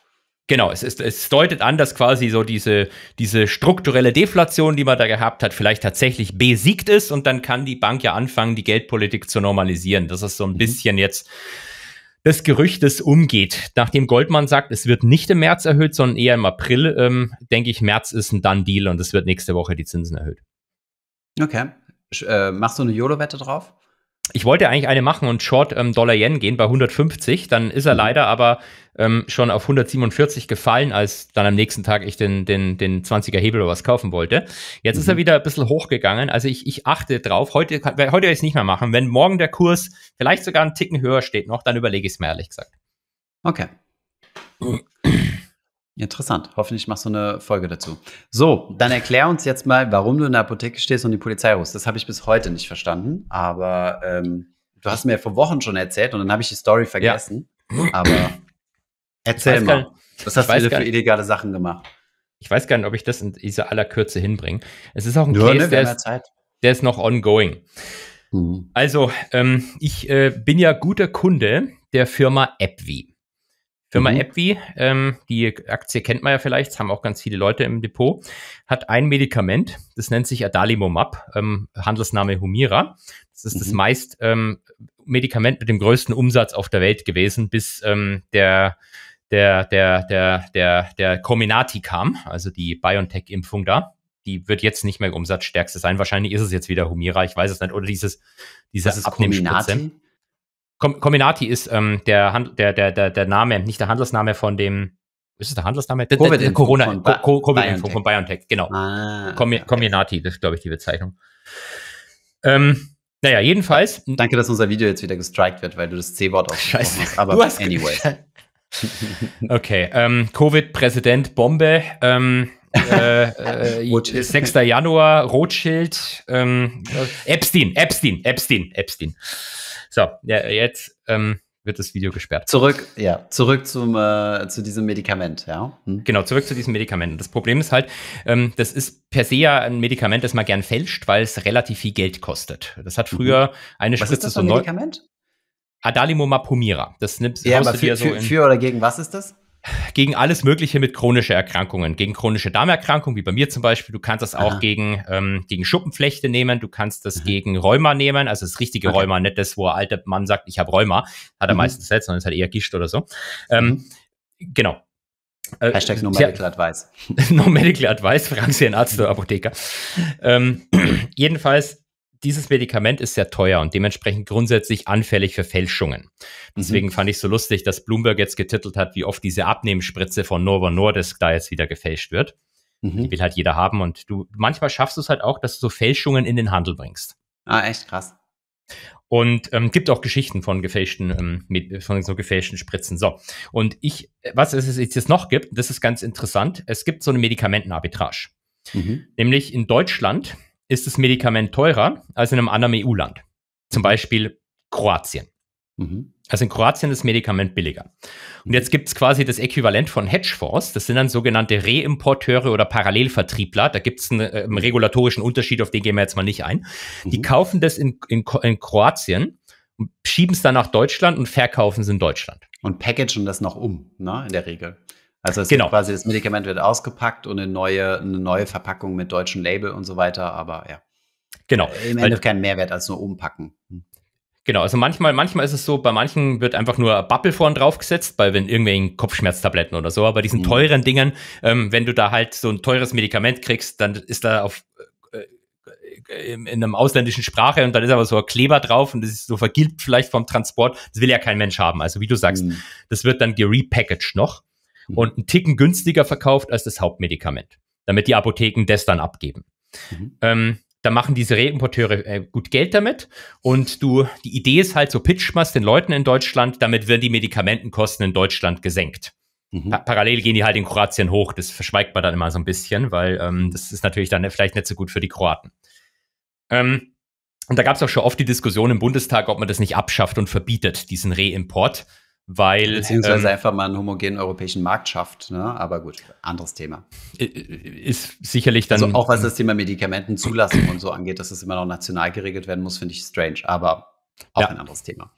Genau, es, ist, es deutet an, dass quasi so diese, diese strukturelle Deflation, die man da gehabt hat, vielleicht tatsächlich besiegt ist und dann kann die Bank ja anfangen, die Geldpolitik zu normalisieren. Das ist so ein mhm. bisschen jetzt des Gerüchtes umgeht. Nachdem Goldman sagt, es wird nicht im März erhöht, sondern eher im April, ähm, denke ich, März ist ein Done Deal und es wird nächste Woche die Zinsen erhöht. Okay. Äh, machst du eine YOLO-Wette drauf? ich wollte eigentlich eine machen und Short ähm, Dollar Yen gehen bei 150, dann ist er mhm. leider aber ähm, schon auf 147 gefallen, als dann am nächsten Tag ich den, den, den 20er Hebel oder was kaufen wollte. Jetzt mhm. ist er mhm. wieder ein bisschen hochgegangen, also ich, ich achte drauf. Heute, heute werde ich es nicht mehr machen. Wenn morgen der Kurs vielleicht sogar einen Ticken höher steht noch, dann überlege ich es mir ehrlich gesagt. Okay. Interessant. Hoffentlich machst du eine Folge dazu. So, dann erklär uns jetzt mal, warum du in der Apotheke stehst und die Polizei rufst. Das habe ich bis heute nicht verstanden, aber ähm, du hast mir vor Wochen schon erzählt und dann habe ich die Story vergessen. Ja. Aber erzähl mal. Was hast du für illegale Sachen gemacht? Ich weiß gar nicht, ob ich das in dieser aller Kürze hinbringe. Es ist auch ein Nur Case, ne, der ist, der ist noch ongoing. Mhm. Also, ähm, ich äh, bin ja guter Kunde der Firma AppWi. Firma mhm. AbbVie, ähm, die Aktie kennt man ja vielleicht, haben auch ganz viele Leute im Depot, hat ein Medikament, das nennt sich Adalimumab, ähm, Handelsname Humira. Das ist mhm. das meist ähm, Medikament mit dem größten Umsatz auf der Welt gewesen, bis ähm, der der, der, der, der, der Cominati kam, also die BioNTech-Impfung da die wird jetzt nicht mehr umsatzstärkste sein. Wahrscheinlich ist es jetzt wieder Humira, ich weiß es nicht. Oder dieses, dieses diese Abnehmspritze. Kombinati ist ähm, der, Hand, der, der, der, der Name, nicht der Handelsname von dem, ist es der Handelsname? Der, Covid der, Corona, von, Co Co Biotech. von BioNTech, genau. Ah, Kombinati, okay. das ist, glaube ich, die Bezeichnung. Ähm, naja, jedenfalls. Danke, dass unser Video jetzt wieder gestrikt wird, weil du das C-Wort ausgesprochen hast. Aber du hast anyway. okay, ähm, Covid-Präsident Bombe. Ähm, äh, äh, 6. Januar, Rothschild, ähm, Epstein, Epstein, Epstein, Epstein. So, ja, jetzt ähm, wird das Video gesperrt. Zurück, ja, zurück zum, äh, zu diesem Medikament, ja. Hm. Genau, zurück zu diesem Medikament. Das Problem ist halt, ähm, das ist per se ja ein Medikament, das man gern fälscht, weil es relativ viel Geld kostet. Das hat mhm. früher mhm. eine Spritze Was ist das für ein Medikament? Adalimumab Humira. Das nimmt ja, aber für, so für, für oder gegen was ist das? gegen alles Mögliche mit chronische Erkrankungen, gegen chronische Darmerkrankungen, wie bei mir zum Beispiel. Du kannst das auch gegen, ähm, gegen Schuppenflechte nehmen, du kannst das mhm. gegen Rheuma nehmen, also das richtige okay. Rheuma, nicht das, wo ein alter Mann sagt, ich habe Rheuma. Hat er mhm. meistens selbst, sondern ist halt eher Gischt oder so. Ähm, mhm. Genau. Äh, Hashtag no medical advice. no medical advice, fragen Sie einen Arzt oder Apotheker. Ähm, jedenfalls dieses Medikament ist sehr teuer und dementsprechend grundsätzlich anfällig für Fälschungen. Mhm. Deswegen mhm. fand ich so lustig, dass Bloomberg jetzt getitelt hat, wie oft diese Abnehmspritze von Novo Nordisk da jetzt wieder gefälscht wird. Mhm. Die will halt jeder haben und du manchmal schaffst du es halt auch, dass du so Fälschungen in den Handel bringst. Ah, echt krass. Und ähm, gibt auch Geschichten von gefälschten, ähm, von so gefälschten Spritzen. So. Und ich, was es jetzt noch gibt, das ist ganz interessant, es gibt so eine Medikamentenarbitrage. Mhm. Nämlich in Deutschland ist das Medikament teurer als in einem anderen EU-Land, zum Beispiel Kroatien. Mhm. Also in Kroatien ist das Medikament billiger. Und jetzt gibt es quasi das Äquivalent von Hedgefonds. Das sind dann sogenannte Reimporteure oder Parallelvertriebler. Da gibt es einen, äh, einen, regulatorischen Unterschied, auf den gehen wir jetzt mal nicht ein. Mhm. Die kaufen das in, in, in Kroatien schieben es dann nach Deutschland und verkaufen es in Deutschland. Und packagen das noch um, ne, in der Regel. Also genau. quasi das Medikament wird ausgepackt und eine neue, eine neue Verpackung mit deutschem Label und so weiter, aber ja. Genau. Äh, Im Ende keinen Mehrwert als nur umpacken. Hm. Genau, also manchmal, manchmal ist es so, bei manchen wird einfach nur Bubble vorn draufgesetzt, bei wenn irgendwelchen Kopfschmerztabletten oder so, aber diesen mhm. teuren Dingen, ähm, wenn du da halt so ein teures Medikament kriegst, dann ist da auf äh, äh, in, einem ausländischen Sprache und dann ist aber so ein Kleber drauf und das ist so vergilbt vielleicht vom Transport. Das will ja kein Mensch haben. Also wie du sagst, mhm. das wird dann gerepackaged noch mhm. und einen Ticken günstiger verkauft als das Hauptmedikament, damit die Apotheken das dann abgeben. Mhm. Ähm, da machen diese Reimporteure äh, gut Geld damit. Und du, die Idee ist halt, so pitch machst den Leuten in Deutschland, damit werden die Medikamentenkosten in Deutschland gesenkt. Mhm. parallel gehen die halt in Kroatien hoch. Das verschweigt man dann immer so ein bisschen, weil ähm, das ist natürlich dann vielleicht nicht so gut für die Kroaten. Ähm, und da gab es auch schon oft die Diskussion im Bundestag, ob man das nicht abschafft und verbietet, diesen Reimport, weil. Beziehungsweise ähm, einfach mal einen homogenen europäischen Markt schafft, ne? aber gut, anderes Thema. Ist sicherlich dann. Also auch was das äh, Thema Medikamentenzulassung und so angeht, dass das immer noch national geregelt werden muss, finde ich strange, aber auch ja. ein anderes Thema.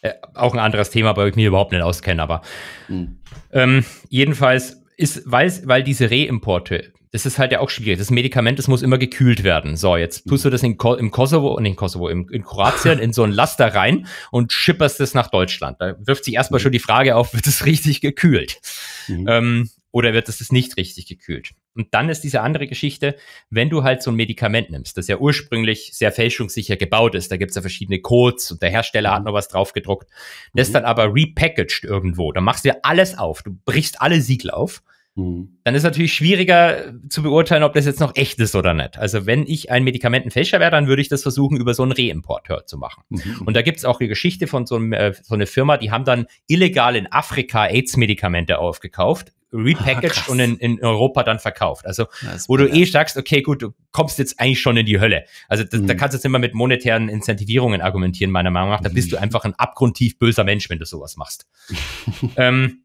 Äh, auch ein anderes Thema, weil ich mich überhaupt nicht auskenne, aber. Mhm. Ähm, jedenfalls ist, weil, weil diese Reimporte das ist halt ja auch schwierig. Das Medikament, das muss immer gekühlt werden. So, jetzt tust du das in Ko im Kosovo nicht in Kosovo, im, in Kroatien in so ein Laster rein und schipperst es nach Deutschland. Da wirft sich erstmal mhm. schon die Frage auf, wird es richtig gekühlt? Mhm. Ähm, oder wird es nicht richtig gekühlt? Und dann ist diese andere Geschichte, wenn du halt so ein Medikament nimmst, das ja ursprünglich sehr fälschungssicher gebaut ist, da gibt's ja verschiedene Codes und der Hersteller hat mhm. noch was draufgedruckt, das mhm. dann aber repackaged irgendwo, dann machst du ja alles auf, du brichst alle Siegel auf Mhm. Dann ist natürlich schwieriger äh, zu beurteilen, ob das jetzt noch echt ist oder nicht. Also wenn ich ein Medikamentenfälscher wäre, dann würde ich das versuchen, über so einen Reimporteur zu machen. Mhm. Und da gibt es auch die Geschichte von so, einem, äh, so einer Firma, die haben dann illegal in Afrika AIDS-Medikamente aufgekauft, repackaged ah, und in, in, Europa dann verkauft. Also, wo du eh sagst, okay, gut, du kommst jetzt eigentlich schon in die Hölle. Also, das, mhm. da kannst du jetzt immer mit monetären Incentivierungen argumentieren, meiner Meinung nach. Da bist du mhm. einfach ein abgrundtief böser Mensch, wenn du sowas machst. ähm,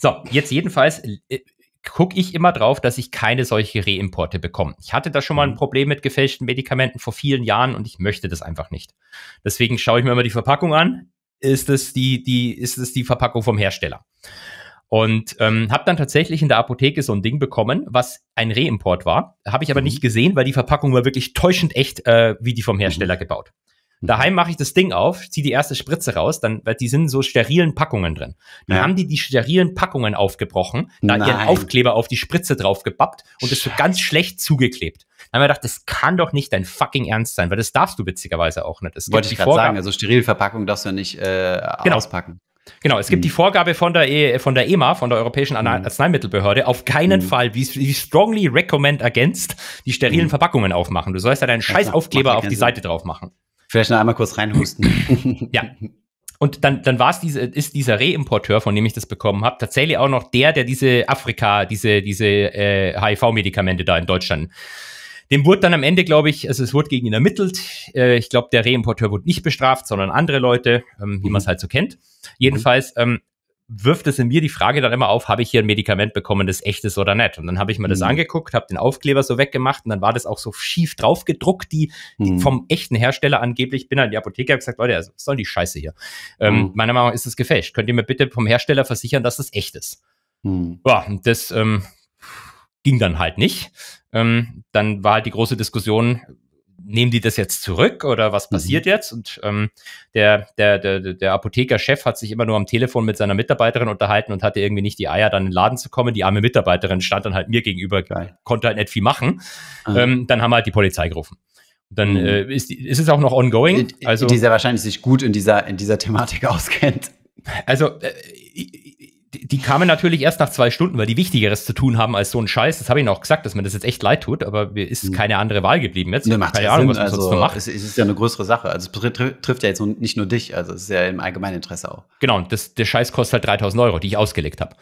so, jetzt jedenfalls äh, gucke ich immer drauf, dass ich keine solche Reimporte bekomme. Ich hatte da schon mal ein mhm. Problem mit gefälschten Medikamenten vor vielen Jahren und ich möchte das einfach nicht. Deswegen schaue ich mir immer die Verpackung an. Ist es die, die, ist es die Verpackung vom Hersteller? Und ähm, habe dann tatsächlich in der Apotheke so ein Ding bekommen, was ein Reimport war. Habe ich aber mhm. nicht gesehen, weil die Verpackung war wirklich täuschend echt äh, wie die vom mhm. Hersteller mhm. gebaut. Daheim mache ich das Ding auf, ziehe die erste Spritze raus, dann, die sind so sterilen Packungen drin. Dann ja. haben die die sterilen Packungen aufgebrochen, dann Nein. ihren Aufkleber auf die Spritze drauf gebappt und es so ganz schlecht zugeklebt. Dann haben wir gedacht, das kann doch nicht dein fucking Ernst sein, weil das darfst du witzigerweise auch nicht. Es Wollte ich gerade sagen, also sterile Verpackung darfst du ja nicht äh, genau. auspacken. Genau, es gibt mhm. die hm. Vorgabe von der, e von der EMA, von der Europäischen hm. Arzneimittelbehörde, auf keinen mhm. Fall, wie, wie strongly recommend against, die sterilen mhm. Verpackungen aufmachen. Du sollst ja deinen scheiß Aufkleber auf die Seite drauf machen. Vielleicht noch einmal kurz reinhusten. ja. Und dann, dann war es diese, ist dieser Reimporteur, von dem ich das bekommen habe, tatsächlich auch noch der, der diese Afrika, diese, diese äh, HIV-Medikamente da in Deutschland. Dem wurde dann am Ende, glaube ich, also es wurde gegen ihn ermittelt. Äh, ich glaube, der Reimporteur wurde nicht bestraft, sondern andere Leute, ähm, mhm. wie man es halt so kennt. Jedenfalls, ähm, wirft es in mir die Frage dann immer auf, habe ich hier ein Medikament bekommen, das echt ist oder nicht? Und dann habe ich mir das mhm. angeguckt, habe den Aufkleber so weggemacht und dann war das auch so schief draufgedruckt, die, mhm. die vom echten Hersteller angeblich. Bin an halt die Apotheke, und gesagt, Leute, also was soll die Scheiße hier? Ähm, mhm. meiner Meinung nach ist es gefälscht. Könnt ihr mir bitte vom Hersteller versichern, dass das echt ist? Mhm. Ja, das ähm, ging dann halt nicht. Ähm, dann war halt die große Diskussion, nehmen die das jetzt zurück oder was mhm. passiert mhm. jetzt? Und ähm, der, der, der, der Apothekerchef hat sich immer nur am Telefon mit seiner Mitarbeiterin unterhalten und hatte irgendwie nicht die Eier, dann in den Laden zu kommen. Die arme Mitarbeiterin stand dann halt mir gegenüber, Geil. konnte halt nicht viel machen. Ah. Ähm, dann haben wir halt die Polizei gerufen. Dann mhm. äh, ist, ist es auch noch ongoing. Also, sehr wahrscheinlich sich gut in dieser, in dieser Thematik auskennt. Also äh, die kamen natürlich erst nach zwei Stunden, weil die Wichtigeres zu tun haben als so ein Scheiß. Das habe ich noch gesagt, dass mir das jetzt echt leid tut, aber mir ist hm. keine andere Wahl geblieben jetzt. Nee, macht keine Ahnung, Sinn. was man also, sonst macht. Es, ist ja eine größere Sache. Also es trifft ja jetzt nicht nur dich, also es ist ja im allgemeinen Interesse auch. Genau, und das, der Scheiß kostet halt 3000 Euro, die ich ausgelegt habe.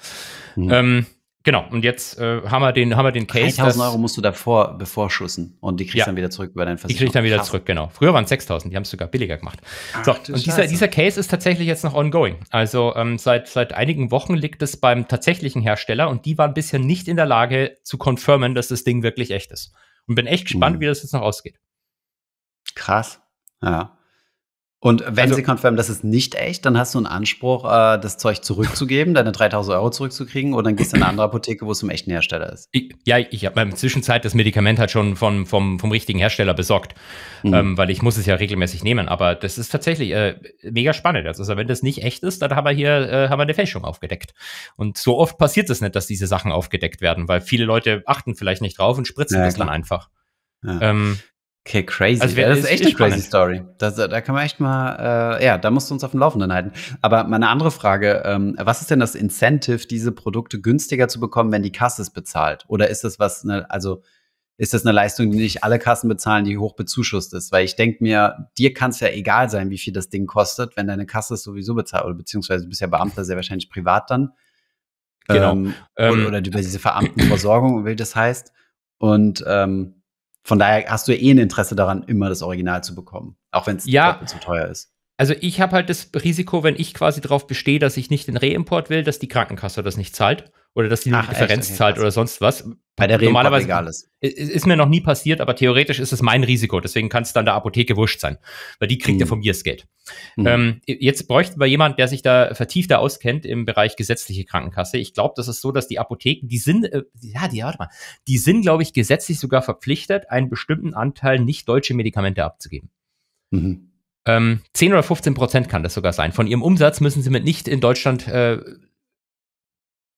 Mhm. Ähm, Genau, und jetzt äh, haben, wir den, haben wir den Case. 3000 Euro musst du davor bevorschussen und die kriegst ja, dann wieder zurück über deinen Versicherung. Die kriegst dann wieder Krass. zurück, genau. Früher waren es 6000, die haben es sogar billiger gemacht. Ach, so, und dieser, dieser Case ist tatsächlich jetzt noch ongoing. Also ähm, seit, seit einigen Wochen liegt es beim tatsächlichen Hersteller und die waren bisher nicht in der Lage zu konfirmen, dass das Ding wirklich echt ist. Und bin echt gespannt, mhm. wie das jetzt noch ausgeht. Krass. Ja. Und wenn also, sie confirmen, das ist nicht echt, dann hast du einen Anspruch, äh, das Zeug zurückzugeben, deine 3000 Euro zurückzukriegen oder dann gehst du in eine andere Apotheke, wo es zum echten Hersteller ist. Ich, ja, ich habe in ähm, der Zwischenzeit das Medikament halt schon vom, vom, vom richtigen Hersteller besorgt, mhm. ähm, weil ich muss es ja regelmäßig nehmen. Aber das ist tatsächlich äh, mega spannend. Also wenn das nicht echt ist, dann haben wir hier äh, haben wir eine Fälschung aufgedeckt. Und so oft passiert es nicht, dass diese Sachen aufgedeckt werden, weil viele Leute achten vielleicht nicht drauf und spritzen ja, das klar. dann einfach. Ja. Ähm, Okay, crazy. Also, das ist echt eine spannend. crazy Story. Das, äh, da kann man echt mal, äh, ja, da musst du uns auf dem Laufenden halten. Aber meine andere Frage: ähm, Was ist denn das Incentive, diese Produkte günstiger zu bekommen, wenn die Kasse es bezahlt? Oder ist das was, ne, also ist das eine Leistung, die nicht alle Kassen bezahlen, die hoch bezuschusst ist? Weil ich denke mir, dir kann es ja egal sein, wie viel das Ding kostet, wenn deine Kasse es sowieso bezahlt. Oder beziehungsweise du bist ja Beamter, sehr wahrscheinlich privat dann. Genau. Ähm, ähm, oder, oder über diese Verbeamtenversorgung, wie das heißt. Und ähm, von daher hast du eh ein Interesse daran, immer das Original zu bekommen, auch wenn es ja. zu teuer ist. Also ich habe halt das Risiko, wenn ich quasi darauf bestehe, dass ich nicht den Reimport will, dass die Krankenkasse das nicht zahlt oder dass die eine Ach, Differenz echt? zahlt oder sonst was bei der normalerweise egal ist. Ist mir noch nie passiert, aber theoretisch ist es mein Risiko. Deswegen kann es dann der Apotheke wurscht sein, weil die kriegt mhm. ja von mir das Geld. Mhm. Ähm, jetzt bräuchten wir jemanden, der sich da vertiefter auskennt im Bereich gesetzliche Krankenkasse. Ich glaube, das ist so, dass die Apotheken, die sind, äh, ja, die, warte mal, die sind, glaube ich, gesetzlich sogar verpflichtet, einen bestimmten Anteil nicht deutsche Medikamente abzugeben. Mhm. Ähm, 10 oder 15 Prozent kann das sogar sein. Von ihrem Umsatz müssen sie mit nicht in Deutschland äh,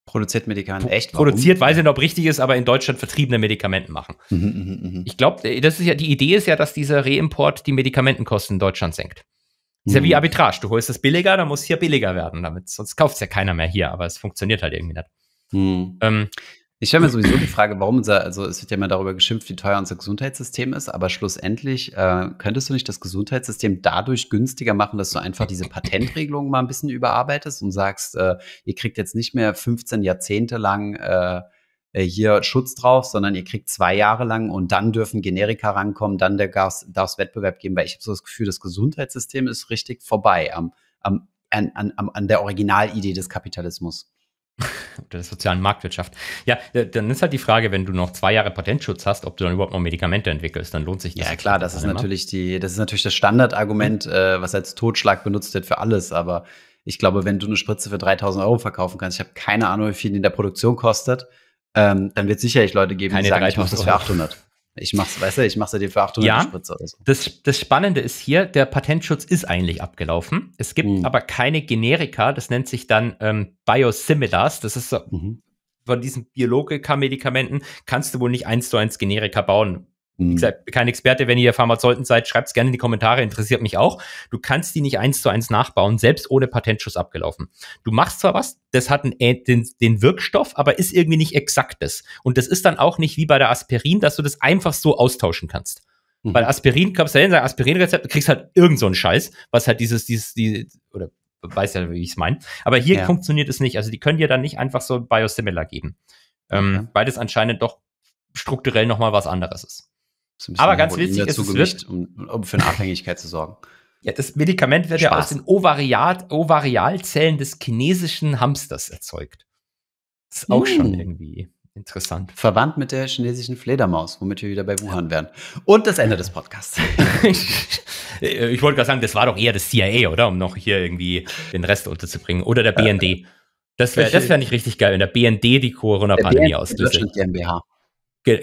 Produziert Medikamente, echt? Warum? Produziert, weiß ich nicht, ob richtig ist, aber in Deutschland vertriebene Medikamente machen. Mhm, mhm, mhm. Ich glaube, äh, das ist ja, die Idee ist ja, dass dieser Reimport die Medikamentenkosten in Deutschland senkt. Ist ja wie Arbitrage. Du holst es billiger, dann muss hier billiger werden, damit, sonst kauft es ja keiner mehr hier, aber es funktioniert halt irgendwie nicht. Ähm, ich stelle mir sowieso die Frage, warum unser, also es wird ja immer darüber geschimpft, wie teuer unser Gesundheitssystem ist, aber schlussendlich äh, könntest du nicht das Gesundheitssystem dadurch günstiger machen, dass du einfach diese Patentregelung mal ein bisschen überarbeitest und sagst, äh, ihr kriegt jetzt nicht mehr 15 Jahrzehnte lang äh, äh, hier Schutz drauf, sondern ihr kriegt zwei Jahre lang und dann dürfen Generika rankommen, dann darf es Wettbewerb geben, weil ich habe so das Gefühl, das Gesundheitssystem ist richtig vorbei am, am, an, an, an der Originalidee des Kapitalismus oder der sozialen Marktwirtschaft. Ja, dann ist halt die Frage, wenn du noch zwei Jahre Patentschutz hast, ob du dann überhaupt noch Medikamente entwickelst, dann lohnt sich das. Ja, klar, das ist immer. natürlich die, das ist natürlich das Standardargument, äh, was als Totschlag benutzt wird für alles. Aber ich glaube, wenn du eine Spritze für 3000 Euro verkaufen kannst, ich habe keine Ahnung, wie viel die in der Produktion kostet, ähm, dann wird es sicherlich Leute geben, Keine die sagen, ich mache das für 800. Ich mach's, weißt du, ich mach's dir für 800 ja, Spritze oder so. Das, das Spannende ist hier, der Patentschutz ist eigentlich abgelaufen. Es gibt mhm. aber keine Generika, das nennt sich dann ähm, Biosimilars. Das ist so, mhm. von diesen Biologika-Medikamenten kannst du wohl nicht eins zu eins Generika bauen, wie mhm. gesagt, kein Experte, wenn ihr Pharmazeuten seid, schreibt es gerne in die Kommentare, interessiert mich auch. Du kannst die nicht eins zu eins nachbauen, selbst ohne Patentschuss abgelaufen. Du machst zwar was, das hat einen, den, den Wirkstoff, aber ist irgendwie nicht exaktes. Und das ist dann auch nicht wie bei der Aspirin, dass du das einfach so austauschen kannst. Mhm. Weil Aspirin, kommst du hin, sag Aspirinrezept, kriegst halt irgend so einen Scheiß, was halt dieses, dieses, die, oder weiß ja, wie ich es meine. Aber hier ja. funktioniert es nicht. Also die können dir dann nicht einfach so Biosimilar geben. Ähm, okay. Weil das anscheinend doch strukturell nochmal was anderes ist aber ganz wichtig ist, es wird, um, um für eine Abhängigkeit zu sorgen. Ja, das Medikament wird Spaß. ja aus den Ovariat, Ovarialzellen des chinesischen Hamsters erzeugt. Das ist auch mm. schon hm. irgendwie interessant. Verwandt mit der chinesischen Fledermaus, womit wir wieder bei Wuhan wären. Und das Ende des Podcasts. ich wollte gerade sagen, das war doch eher das CIA, oder? Um noch hier irgendwie den Rest unterzubringen. Oder der BND. Äh, das wäre das wär nicht richtig geil, wenn der BND die Corona-Pandemie auslöst.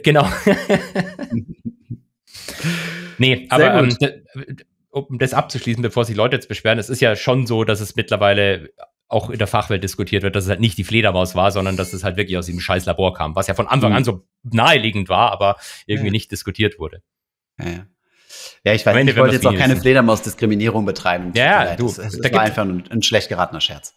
genau. Nee, aber ähm, um das abzuschließen, bevor sich Leute jetzt beschweren, es ist ja schon so, dass es mittlerweile auch in der Fachwelt diskutiert wird, dass es halt nicht die Fledermaus war, sondern dass es halt wirklich aus diesem scheiß Labor kam, was ja von Anfang an mhm. so naheliegend war, aber irgendwie ja. nicht diskutiert wurde. Ja, ja. Ja, ich weiß, Ende, ich wollte jetzt auch keine Fledermaus-Diskriminierung betreiben. Ja, ja du, das, das da war einfach ein, ein, schlecht geratener Scherz.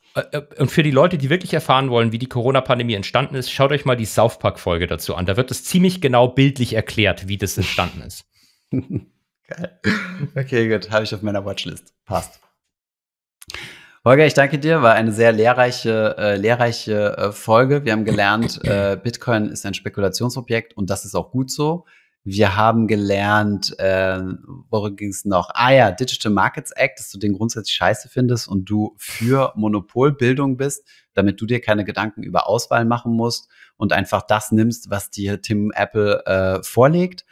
Und für die Leute, die wirklich erfahren wollen, wie die Corona-Pandemie entstanden ist, schaut euch mal die South Park-Folge dazu an. Da wird es ziemlich genau bildlich erklärt, wie das entstanden ist. Geil. Okay, gut. Habe ich auf meiner Watchlist. Passt. Holger, ich danke dir. War eine sehr lehrreiche, äh, lehrreiche äh, Folge. Wir haben gelernt, äh, Bitcoin ist ein Spekulationsobjekt und das ist auch gut so. Wir haben gelernt, äh, worüber ging es noch? Ah ja, Digital Markets Act, dass du den grundsätzlich scheiße findest und du für Monopolbildung bist, damit du dir keine Gedanken über Auswahl machen musst und einfach das nimmst, was dir Tim Apple äh, vorlegt.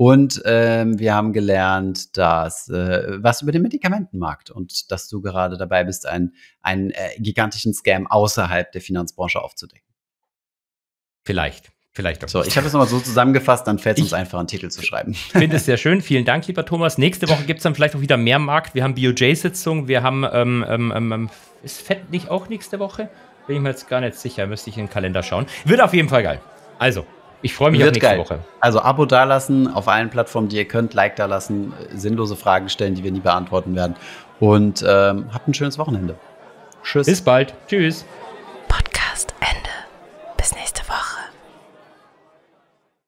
Und ähm, wir haben gelernt, dass äh, was über den Medikamentenmarkt und dass du gerade dabei bist, einen, einen äh, gigantischen Scam außerhalb der Finanzbranche aufzudecken. Vielleicht. Vielleicht auch. So, ich habe es nochmal so zusammengefasst, dann fällt es uns einfach, einen Titel zu schreiben. Ich finde es sehr schön. Vielen Dank, lieber Thomas. Nächste Woche gibt es dann vielleicht auch wieder mehr Markt. Wir haben BioJ-Sitzung, wir haben, ähm ähm, ähm, ähm, ist Fett nicht auch nächste Woche? Bin ich mir jetzt gar nicht sicher, müsste ich in den Kalender schauen. Wird auf jeden Fall geil. Also, ich freue mich Wird auf nächste geil. Woche. Also Abo dalassen auf allen Plattformen, die ihr könnt, Like dalassen, sinnlose Fragen stellen, die wir nie beantworten werden. Und ähm, habt ein schönes Wochenende. Tschüss. Bis bald. Tschüss. Podcast Ende.